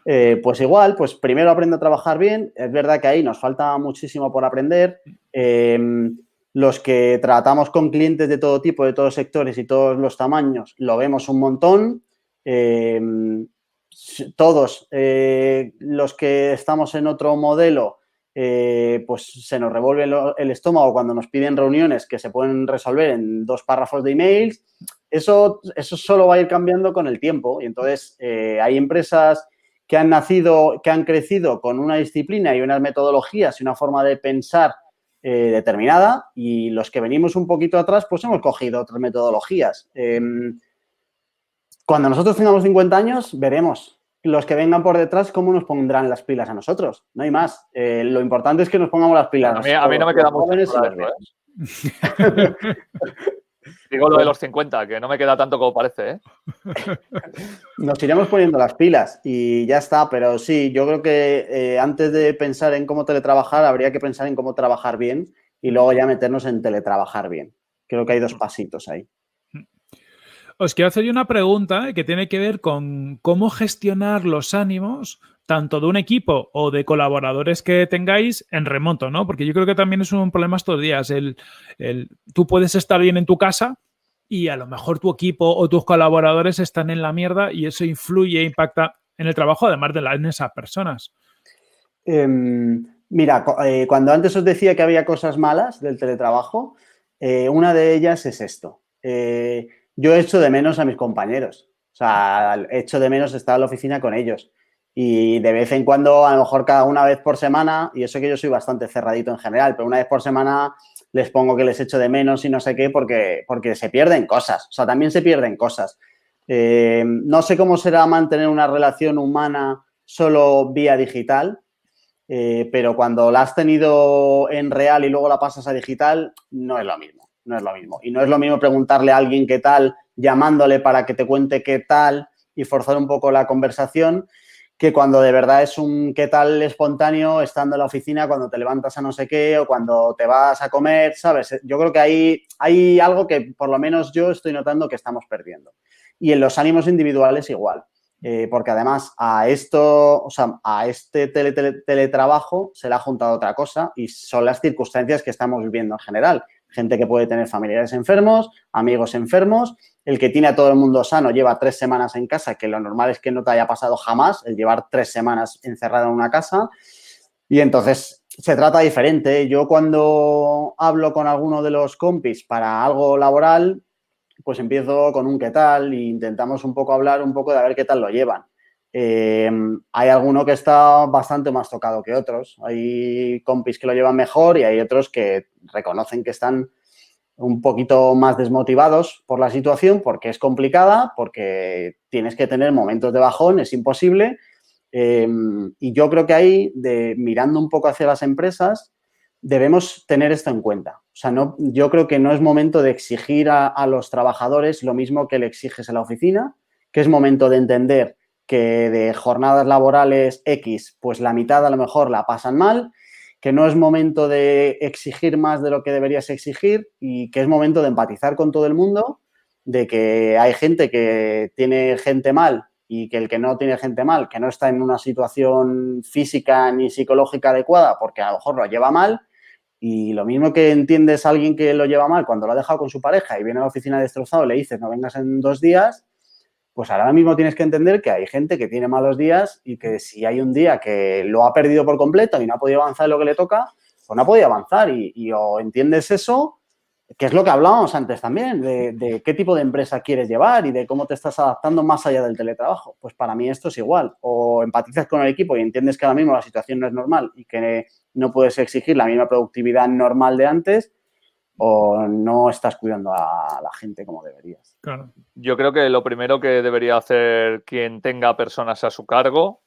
Eh, pues igual, pues primero aprendo a trabajar bien. Es verdad que ahí nos falta muchísimo por aprender. Em, los que tratamos con clientes de todo tipo, de todos sectores y todos los tamaños, lo vemos un montón. Em, todos eh, los que estamos en otro modelo, eh, pues se nos revuelve el estómago cuando nos piden reuniones que se pueden resolver en dos párrafos de emails. Eso, eso solo va a ir cambiando con el tiempo. Y entonces eh, hay empresas que han nacido, que han crecido con una disciplina y unas metodologías y una forma de pensar determinada y los que venimos un poquito atrás, pues hemos cogido otras metodologías. Em, cuando nosotros tengamos 50 años, veremos los que vengan por detrás cómo nos pondrán las pilas a nosotros. No hay más. Eh, lo importante es que nos pongamos las pilas. A mí, no me queda mucho. ¿eh? Digo lo de los 50, que no me queda tanto como parece. ¿eh? Nos iremos poniendo las pilas y ya está, pero sí, yo creo que antes de pensar en cómo teletrabajar, habría que pensar en cómo trabajar bien y luego ya meternos en teletrabajar bien. Creo que hay dos mm. pasitos ahí. Os quiero hacer una pregunta ¿eh? que tiene que ver con cómo gestionar los ánimos tanto de un equipo o de colaboradores que tengáis en remoto, ¿no? Porque yo creo que también es un problema estos días. tú puedes estar bien en tu casa y a lo mejor tu equipo o tus colaboradores están en la mierda y eso influye, e impacta en el trabajo, además de la en esas personas. Em, mira, eh, cuando antes os decía que había cosas malas del teletrabajo, eh, una de ellas es esto yo echo de menos a mis compañeros. O sea, echo de menos estar en la oficina con ellos. Y de vez en cuando, a lo mejor cada una vez por semana, y eso que yo soy bastante cerradito en general, pero una vez por semana les pongo que les echo de menos y no sé qué, porque, porque se pierden cosas. O sea, también se pierden cosas. Eh, no sé cómo será mantener una relación humana solo vía digital, eh, pero cuando la has tenido en real y luego la pasas a digital, no es lo mismo no es lo mismo. Y no es lo mismo preguntarle a alguien qué tal, llamándole para que te cuente qué tal y forzar un poco la conversación, que cuando de verdad es un qué tal espontáneo estando en la oficina, cuando te levantas a no sé qué o cuando te vas a comer, ¿sabes? Yo creo que ahí hay algo que por lo menos yo estoy notando que estamos perdiendo. Y en los ánimos individuales igual. Eh, porque además a esto, o sea, a este teletrabajo se le ha juntado otra cosa y son las circunstancias que estamos viviendo en general, gente que puede tener familiares enfermos, amigos enfermos, el que tiene a todo el mundo sano lleva tres semanas en casa, que lo normal es que no te haya pasado jamás el llevar tres semanas encerrado en una casa. Y entonces se trata diferente. Yo cuando hablo con alguno de los compis para algo laboral, pues empiezo con un qué tal e intentamos un poco hablar un poco de a ver qué tal lo llevan. Eh, hay alguno que está bastante más tocado que otros. Hay compis que lo llevan mejor y hay otros que reconocen que están un poquito más desmotivados por la situación, porque es complicada, porque tienes que tener momentos de bajón, es imposible. Eh, y yo creo que ahí, mirando un poco hacia las empresas, debemos tener esto en cuenta. O sea, no, yo creo que no es momento de exigir a, a los trabajadores lo mismo que le exiges a la oficina, que es momento de entender que de jornadas laborales X, pues la mitad a lo mejor la pasan mal, que no es momento de exigir más de lo que deberías exigir y que es momento de empatizar con todo el mundo, de que hay gente que tiene gente mal y que el que no tiene gente mal, que no está en una situación física ni psicológica adecuada, porque a lo mejor lo lleva mal, y lo mismo que entiendes a alguien que lo lleva mal cuando lo ha dejado con su pareja y viene a la oficina destrozado le dices no vengas en dos días, pues ahora mismo tienes que entender que hay gente que tiene malos días y que si hay un día que lo ha perdido por completo y no ha podido avanzar en lo que le toca, pues no ha podido avanzar y, o entiendes eso, que es lo que hablábamos antes también, de, de, qué tipo de empresa quieres llevar y de cómo te estás adaptando más allá del teletrabajo. Pues para mí esto es igual. O empatizas con el equipo y entiendes que ahora mismo la situación no es normal y que no puedes exigir la misma productividad normal de antes o no estás cuidando a la gente como deberías. Yo creo que lo primero que debería hacer quien tenga personas a su cargo,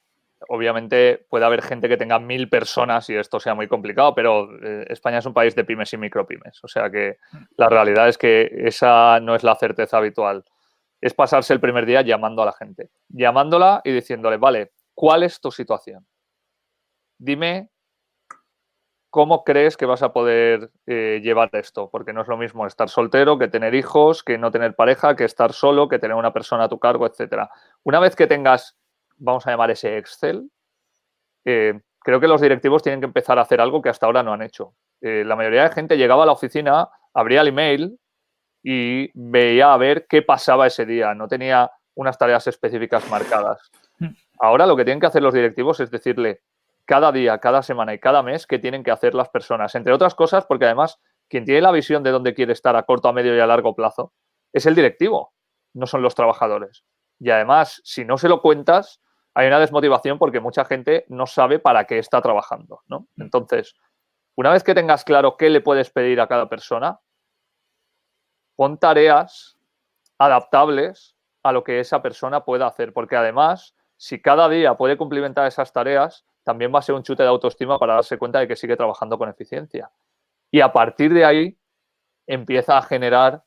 obviamente puede haber gente que tenga mil personas y esto sea muy complicado, pero eh, España es un país de pymes y micropymes, o sea que la realidad es que esa no es la certeza habitual. Es pasarse el primer día llamando a la gente, llamándola y diciéndole, vale, ¿cuál es tu situación? Dime ¿Cómo crees que vas a poder eh, llevar esto? Porque no es lo mismo estar soltero que tener hijos, que no tener pareja, que estar solo, que tener una persona a tu cargo, etcétera. Una vez que tengas, vamos a llamar ese Excel, eh, creo que los directivos tienen que empezar a hacer algo que hasta ahora no han hecho. Eh, la mayoría de gente llegaba a la oficina, abría el email y veía a ver qué pasaba ese día. No tenía unas tareas específicas marcadas. Hmm. Ahora lo que tienen que hacer los directivos es decirle, cada día, cada semana y cada mes que tienen que hacer las personas. Entre otras cosas, porque además quien tiene la visión de dónde quiere estar a corto, a medio y a largo plazo es el directivo, no son los trabajadores. Y además, si no se lo cuentas, hay una desmotivación porque mucha gente no sabe para qué está trabajando. ¿no? Entonces, una vez que tengas claro qué le puedes pedir a cada persona, pon tareas adaptables a lo que esa persona pueda hacer, porque además, si cada día puede cumplimentar esas tareas, también va a ser un chute de autoestima para darse cuenta de que sigue trabajando con eficiencia. Y a partir de ahí empieza a generar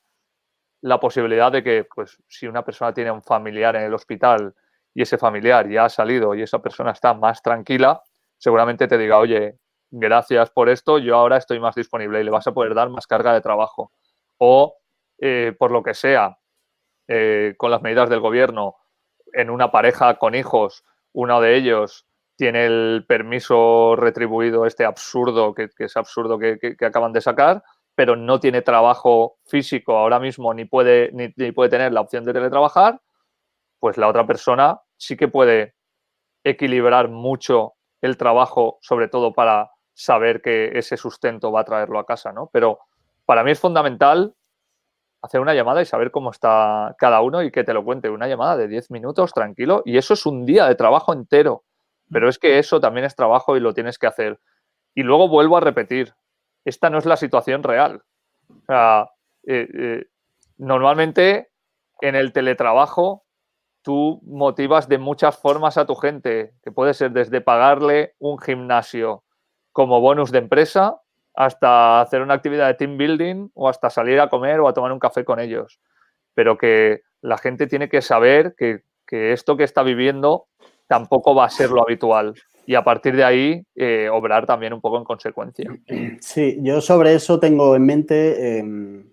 la posibilidad de que, pues, si una persona tiene un familiar en el hospital y ese familiar ya ha salido y esa persona está más tranquila, seguramente te diga, oye, gracias por esto, yo ahora estoy más disponible y le vas a poder dar más carga de trabajo. O, eh, por lo que sea, eh, con las medidas del gobierno, en una pareja con hijos, uno de ellos tiene el permiso retribuido este absurdo, que, es absurdo que, acaban de sacar, pero no tiene trabajo físico ahora mismo ni puede, puede tener la opción de teletrabajar, pues la otra persona sí que puede equilibrar mucho el trabajo, sobre todo para saber que ese sustento va a traerlo a casa, ¿no? Pero para mí es fundamental hacer una llamada y saber cómo está cada uno y que te lo cuente. Una llamada de 10 minutos, tranquilo. Y eso es un día de trabajo entero. Pero es que eso también es trabajo y lo tienes que hacer. Y luego vuelvo a repetir, esta no es la situación real. Eh, eh, normalmente en el teletrabajo tú motivas de muchas formas a tu gente, que puede ser desde pagarle un gimnasio como bonus de empresa hasta hacer una actividad de team building o hasta salir a comer o a tomar un café con ellos. Pero que la gente tiene que saber que esto que está viviendo tampoco va a ser lo habitual. Y a partir de ahí, eh, obrar también un poco en consecuencia. Sí, yo sobre eso tengo en mente em,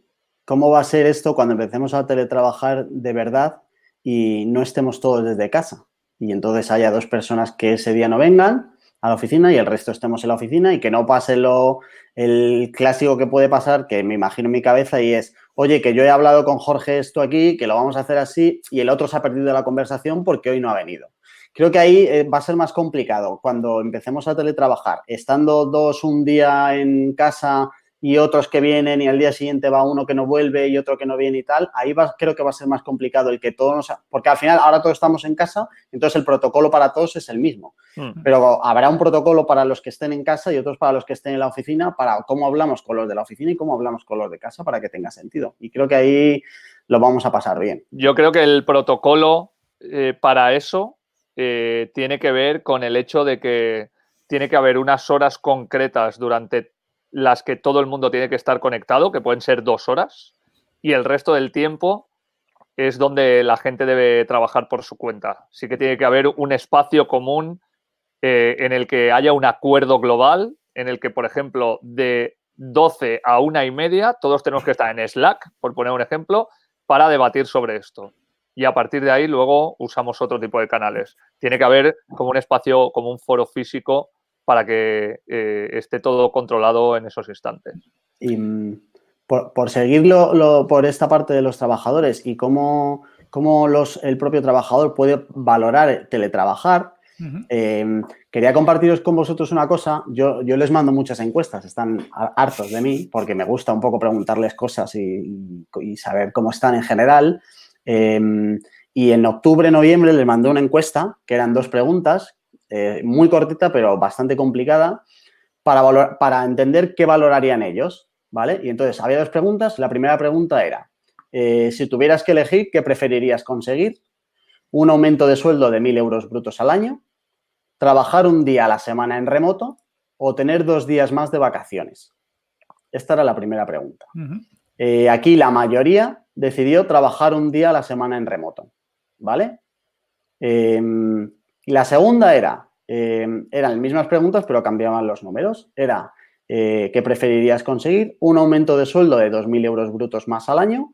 cómo va a ser esto cuando empecemos a teletrabajar de verdad y no estemos todos desde casa. Y entonces haya dos personas que ese día no vengan a la oficina y el resto estemos en la oficina y que no pase lo, el clásico que puede pasar, que me imagino en mi cabeza y es, oye, que yo he hablado con Jorge esto aquí, que lo vamos a hacer así y el otro se ha perdido la conversación porque hoy no ha venido. Creo que ahí eh, va a ser más complicado cuando empecemos a teletrabajar, estando dos un día en casa y otros que vienen y al día siguiente va uno que no vuelve y otro que no viene y tal, ahí creo que va a ser más complicado el que todos nos... Porque al final ahora todos estamos en casa, entonces el protocolo para todos es el mismo. Hmm. Pero habrá un protocolo para los que estén en casa y otros para los que estén en la oficina, para cómo hablamos con los de la oficina y cómo hablamos con los de casa para que tenga sentido. Y creo que ahí lo vamos a pasar bien. Yo creo que el protocolo eh, para eso eh, tiene que ver con el hecho de que tiene que haber unas horas concretas durante las que todo el mundo tiene que estar conectado, que pueden ser dos horas, y el resto del tiempo es donde la gente debe trabajar por su cuenta. Sí que tiene que haber un espacio común eh, en el que haya un acuerdo global, en el que, por ejemplo, de 12 a una y media, todos tenemos que estar en Slack, por poner un ejemplo, para debatir sobre esto y a partir de ahí luego usamos otro tipo de canales. Tiene que haber como un espacio, como un foro físico para que eh, esté todo controlado en esos instantes. Y mm, por, seguirlo por esta parte de los trabajadores y cómo, los, el propio trabajador puede valorar eh, teletrabajar, em, quería compartiros con vosotros una cosa. Yo, les mando muchas encuestas, están hartos de mí porque me gusta un poco preguntarles cosas y saber cómo están en general. Em, y en octubre, noviembre les mandé una encuesta, que eran dos preguntas, eh, muy cortita pero bastante complicada, para, para entender qué valorarían ellos, ¿vale? Y entonces había dos preguntas. La primera pregunta era, eh, si tuvieras que elegir, ¿qué preferirías conseguir? ¿Un aumento de sueldo de 1.000 euros brutos al año? ¿Trabajar un día a la semana en remoto? ¿O tener dos días más de vacaciones? Esta era la primera pregunta. Eh, aquí la mayoría decidió trabajar un día a la semana en remoto, ¿vale? Em, y la segunda era, em, eran las mismas preguntas, pero cambiaban los números. Era, eh, ¿qué preferirías conseguir? ¿Un aumento de sueldo de 2.000 euros brutos más al año?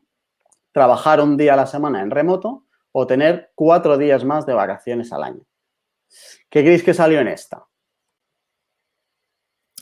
¿Trabajar un día a la semana en remoto? ¿O tener cuatro días más de vacaciones al año? ¿Qué creéis que salió en esta?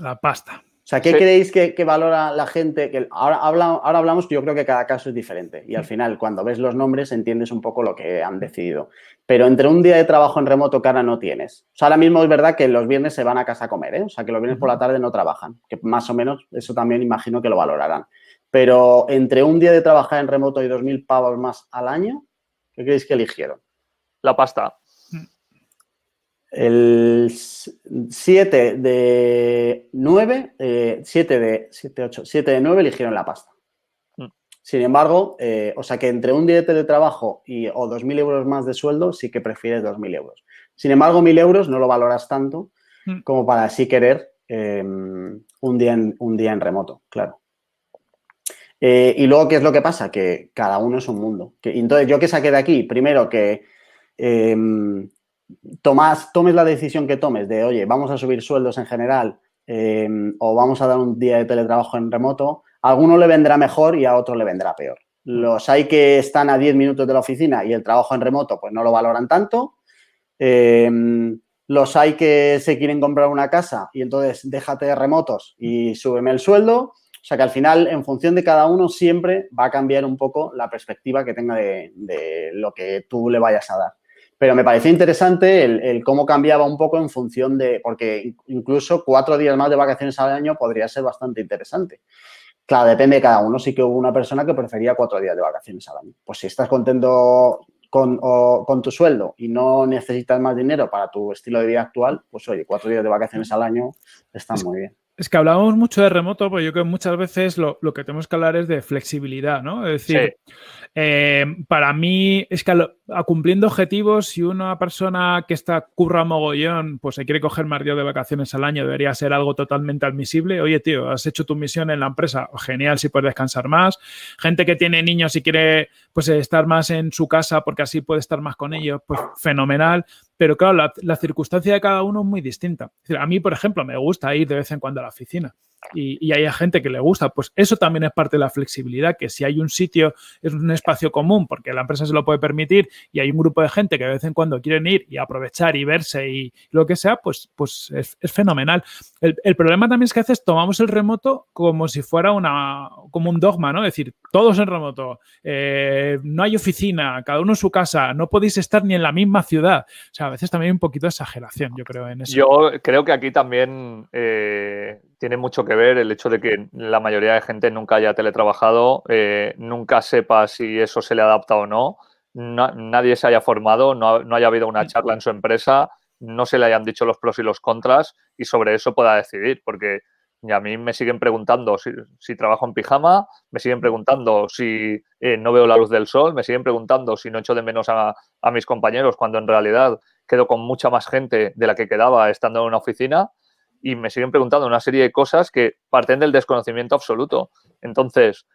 La pasta. O sea, ¿qué creéis que, valora la gente? Que ahora, habla, ahora hablamos, yo creo que cada caso es diferente y al mm. final cuando ves los nombres entiendes un poco lo que han decidido. Pero entre un día de trabajo en remoto cara no tienes. O sea, ahora mismo es verdad que los viernes se van a casa a comer, ¿eh? o sea, que los viernes por la tarde no trabajan, que más o menos eso también imagino que lo valorarán. Pero entre un día de trabajar en remoto y 2.000 pavos más al año, ¿qué creéis que eligieron? La pasta. El 7 de 9, 7 eh, de 7, 8, 7 de 9 eligieron la pasta. Mm. Sin embargo, eh, o sea que entre un diete de trabajo y, o 2.000 euros más de sueldo, sí que prefieres 2.000 euros. Sin embargo, 1.000 euros no lo valoras tanto mm. como para así querer em, un, día en, un día en remoto, claro. Eh, y luego, ¿qué es lo que pasa? Que cada uno es un mundo. Que, entonces, ¿yo qué saqué de aquí? Primero, que em, Tomás, tomes la decisión que tomes de, oye, vamos a subir sueldos en general em, o vamos a dar un día de teletrabajo en remoto, a alguno le vendrá mejor y a otro le vendrá peor. Los hay que están a 10 minutos de la oficina y el trabajo en remoto, pues no lo valoran tanto. Em, los hay que se quieren comprar una casa y entonces déjate de remotos y súbeme el sueldo. O sea que al final, en función de cada uno, siempre va a cambiar un poco la perspectiva que tenga de lo que tú le vayas a dar. Pero me parecía interesante el, cómo cambiaba un poco en función de, porque incluso cuatro días más de vacaciones al año podría ser bastante interesante. Claro, depende de cada uno. Sí que hubo una persona que prefería cuatro días de vacaciones al año. Pues si estás contento con, tu sueldo y no necesitas más dinero para tu estilo de vida actual, pues oye, cuatro días de vacaciones al año están muy bien. Es que hablábamos mucho de remoto, pero yo creo que muchas veces lo, que tenemos que hablar es de flexibilidad, ¿no? Es decir, eh, para mí, es que a cumpliendo objetivos, si una persona que está curra mogollón, pues se quiere coger más días de vacaciones al año, debería ser algo totalmente admisible. Oye, tío, has hecho tu misión en la empresa, oh, genial si puedes descansar más. Gente que tiene niños y quiere pues estar más en su casa porque así puede estar más con ellos, pues fenomenal. Pero claro, la, circunstancia de cada uno es muy distinta. a mí, por ejemplo, me gusta ir de vez en cuando a la oficina y, hay gente que le gusta. Pues eso también es parte de la flexibilidad, que si hay un sitio, es un espacio común, porque la empresa se lo puede permitir y hay un grupo de gente que de vez en cuando quieren ir y aprovechar y verse y lo que sea, pues, pues es, fenomenal. El, problema también es que a veces tomamos el remoto como si fuera una, como un dogma, ¿no? Es decir, todos en remoto, eh, no hay oficina, cada uno en su casa, no podéis estar ni en la misma ciudad. O sea, a veces también hay un poquito de exageración, yo creo, en eso. Yo creo que aquí también eh, tiene mucho que ver el hecho de que la mayoría de gente nunca haya teletrabajado, eh, nunca sepa si eso se le adapta o no, nadie se haya formado, no, haya habido una charla en su empresa, no se le hayan dicho los pros y los contras y sobre eso pueda decidir, porque a mí me siguen preguntando si, trabajo en pijama, me siguen preguntando si eh, no veo la luz del sol, me siguen preguntando si no echo de menos a, a mis compañeros cuando en realidad quedo con mucha más gente de la que quedaba estando en una oficina y me siguen preguntando una serie de cosas que parten del desconocimiento absoluto. Entonces,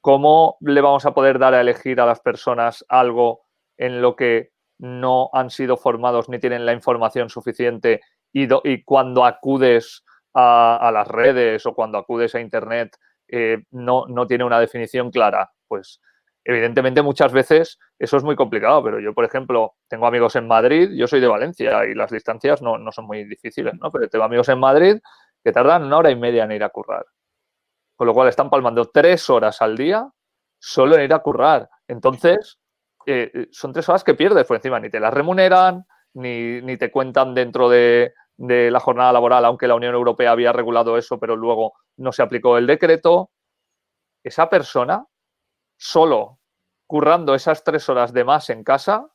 ¿cómo le vamos a poder dar a elegir a las personas algo en lo que no han sido formados ni tienen la información suficiente y, cuando acudes a, las redes o cuando acudes a Internet eh, no, no tiene una definición clara? Pues Evidentemente muchas veces eso es muy complicado, pero yo, por ejemplo, tengo amigos en Madrid, yo soy de Valencia y las distancias no, son muy difíciles, ¿no? Pero tengo amigos en Madrid que tardan una hora y media en ir a currar. Con lo cual están palmando tres horas al día solo en ir a currar. Entonces, eh, son tres horas que pierdes por encima, ni te las remuneran, ni, te cuentan dentro de la jornada laboral, aunque la Unión Europea había regulado eso, pero luego no se aplicó el decreto, esa persona solo currando esas tres horas de más en casa,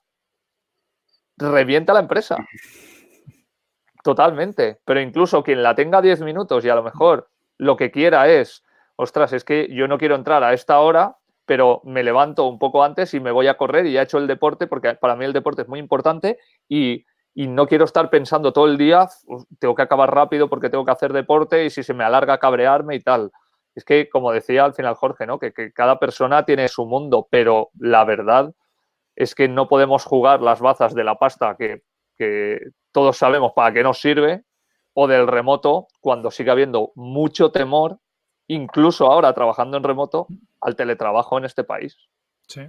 revienta la empresa. Totalmente. Pero incluso quien la tenga 10 minutos y a lo mejor lo que quiera es, ostras, es que yo no quiero entrar a esta hora, pero me levanto un poco antes y me voy a correr y ya he hecho el deporte, porque para mí el deporte es muy importante y, y no quiero estar pensando todo el día, tengo que acabar rápido porque tengo que hacer deporte y si se me alarga cabrearme y tal es que, como decía al final Jorge, ¿no? Que, cada persona tiene su mundo, pero la verdad es que no podemos jugar las bazas de la pasta que, que todos sabemos para qué nos sirve o del remoto cuando sigue habiendo mucho temor, incluso ahora trabajando en remoto, al teletrabajo en este país. Sí.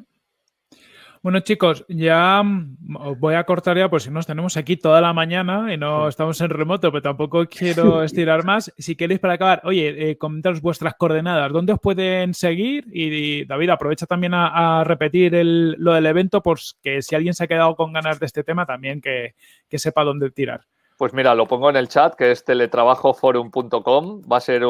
Bueno, chicos, ya os mm, voy a cortar ya, pues si nos tenemos aquí toda la mañana y no estamos en remoto, pero tampoco quiero estirar más. Si queréis para acabar, oye, eh, comentaros vuestras coordenadas, dónde os pueden seguir y, David, aprovecha también a, repetir lo del evento, porque si alguien se ha quedado con ganas de este tema, también que, que sepa dónde tirar. Pues mira, lo pongo en el chat, que es teletrabajoforum.com. Va a ser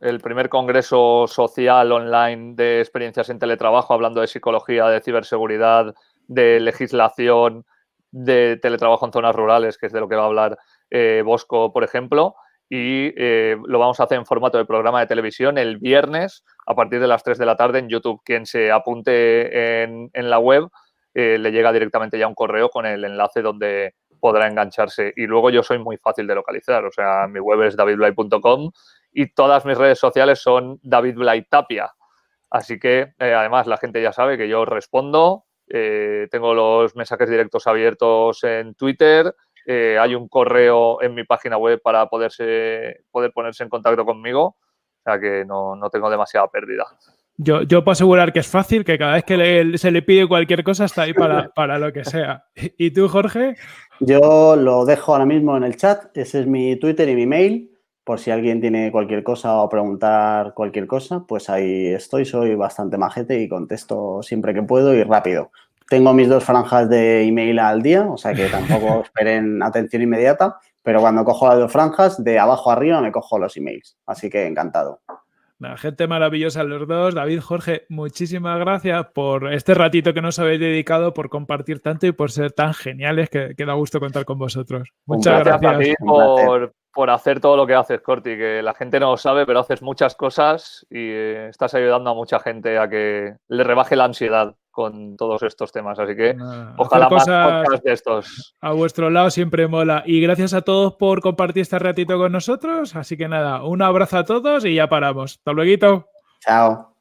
el primer congreso social online de experiencias en teletrabajo, hablando de psicología, de ciberseguridad, de legislación, de teletrabajo en zonas rurales, que es de lo que va a hablar eh, Bosco, por ejemplo. Y eh, lo vamos a hacer en formato de programa de televisión el viernes a partir de las 3 de la tarde en YouTube. Quien se apunte en, la web eh, le llega directamente ya un correo con el enlace donde podrá engancharse. Y luego yo soy muy fácil de localizar, o sea, mi web es davidblay.com y todas mis redes sociales son davidblaytapia, Así que, eh, además, la gente ya sabe que yo respondo, eh, tengo los mensajes directos abiertos en Twitter, eh, hay un correo en mi página web para poderse, poder ponerse en contacto conmigo, o sea que no tengo demasiada pérdida. Yo, puedo asegurar que es fácil, que cada vez que se le pide cualquier cosa está ahí para, para lo que sea. ¿Y tú, Jorge? Yo lo dejo ahora mismo en el chat. Ese es mi Twitter y mi mail. Por si alguien tiene cualquier cosa o preguntar cualquier cosa, pues ahí estoy. Soy bastante majete y contesto siempre que puedo y rápido. Tengo mis dos franjas de email al día, o sea que tampoco esperen atención inmediata, pero cuando cojo las dos franjas, de abajo arriba me cojo los emails. Así que encantado. La gente maravillosa los dos. David, Jorge, muchísimas gracias por este ratito que nos habéis dedicado, por compartir tanto y por ser tan geniales que, da gusto contar con vosotros. Muchas gracias. A ti por, hacer todo lo que haces, Corti, que la gente no lo sabe, pero haces muchas cosas y eh, estás ayudando a mucha gente a que le rebaje la ansiedad con todos estos temas. Así que ojalá más de estos. A vuestro lado siempre mola. Y gracias a todos por compartir este ratito con nosotros. Así que nada, un abrazo a todos y ya paramos. Hasta luego. Chao.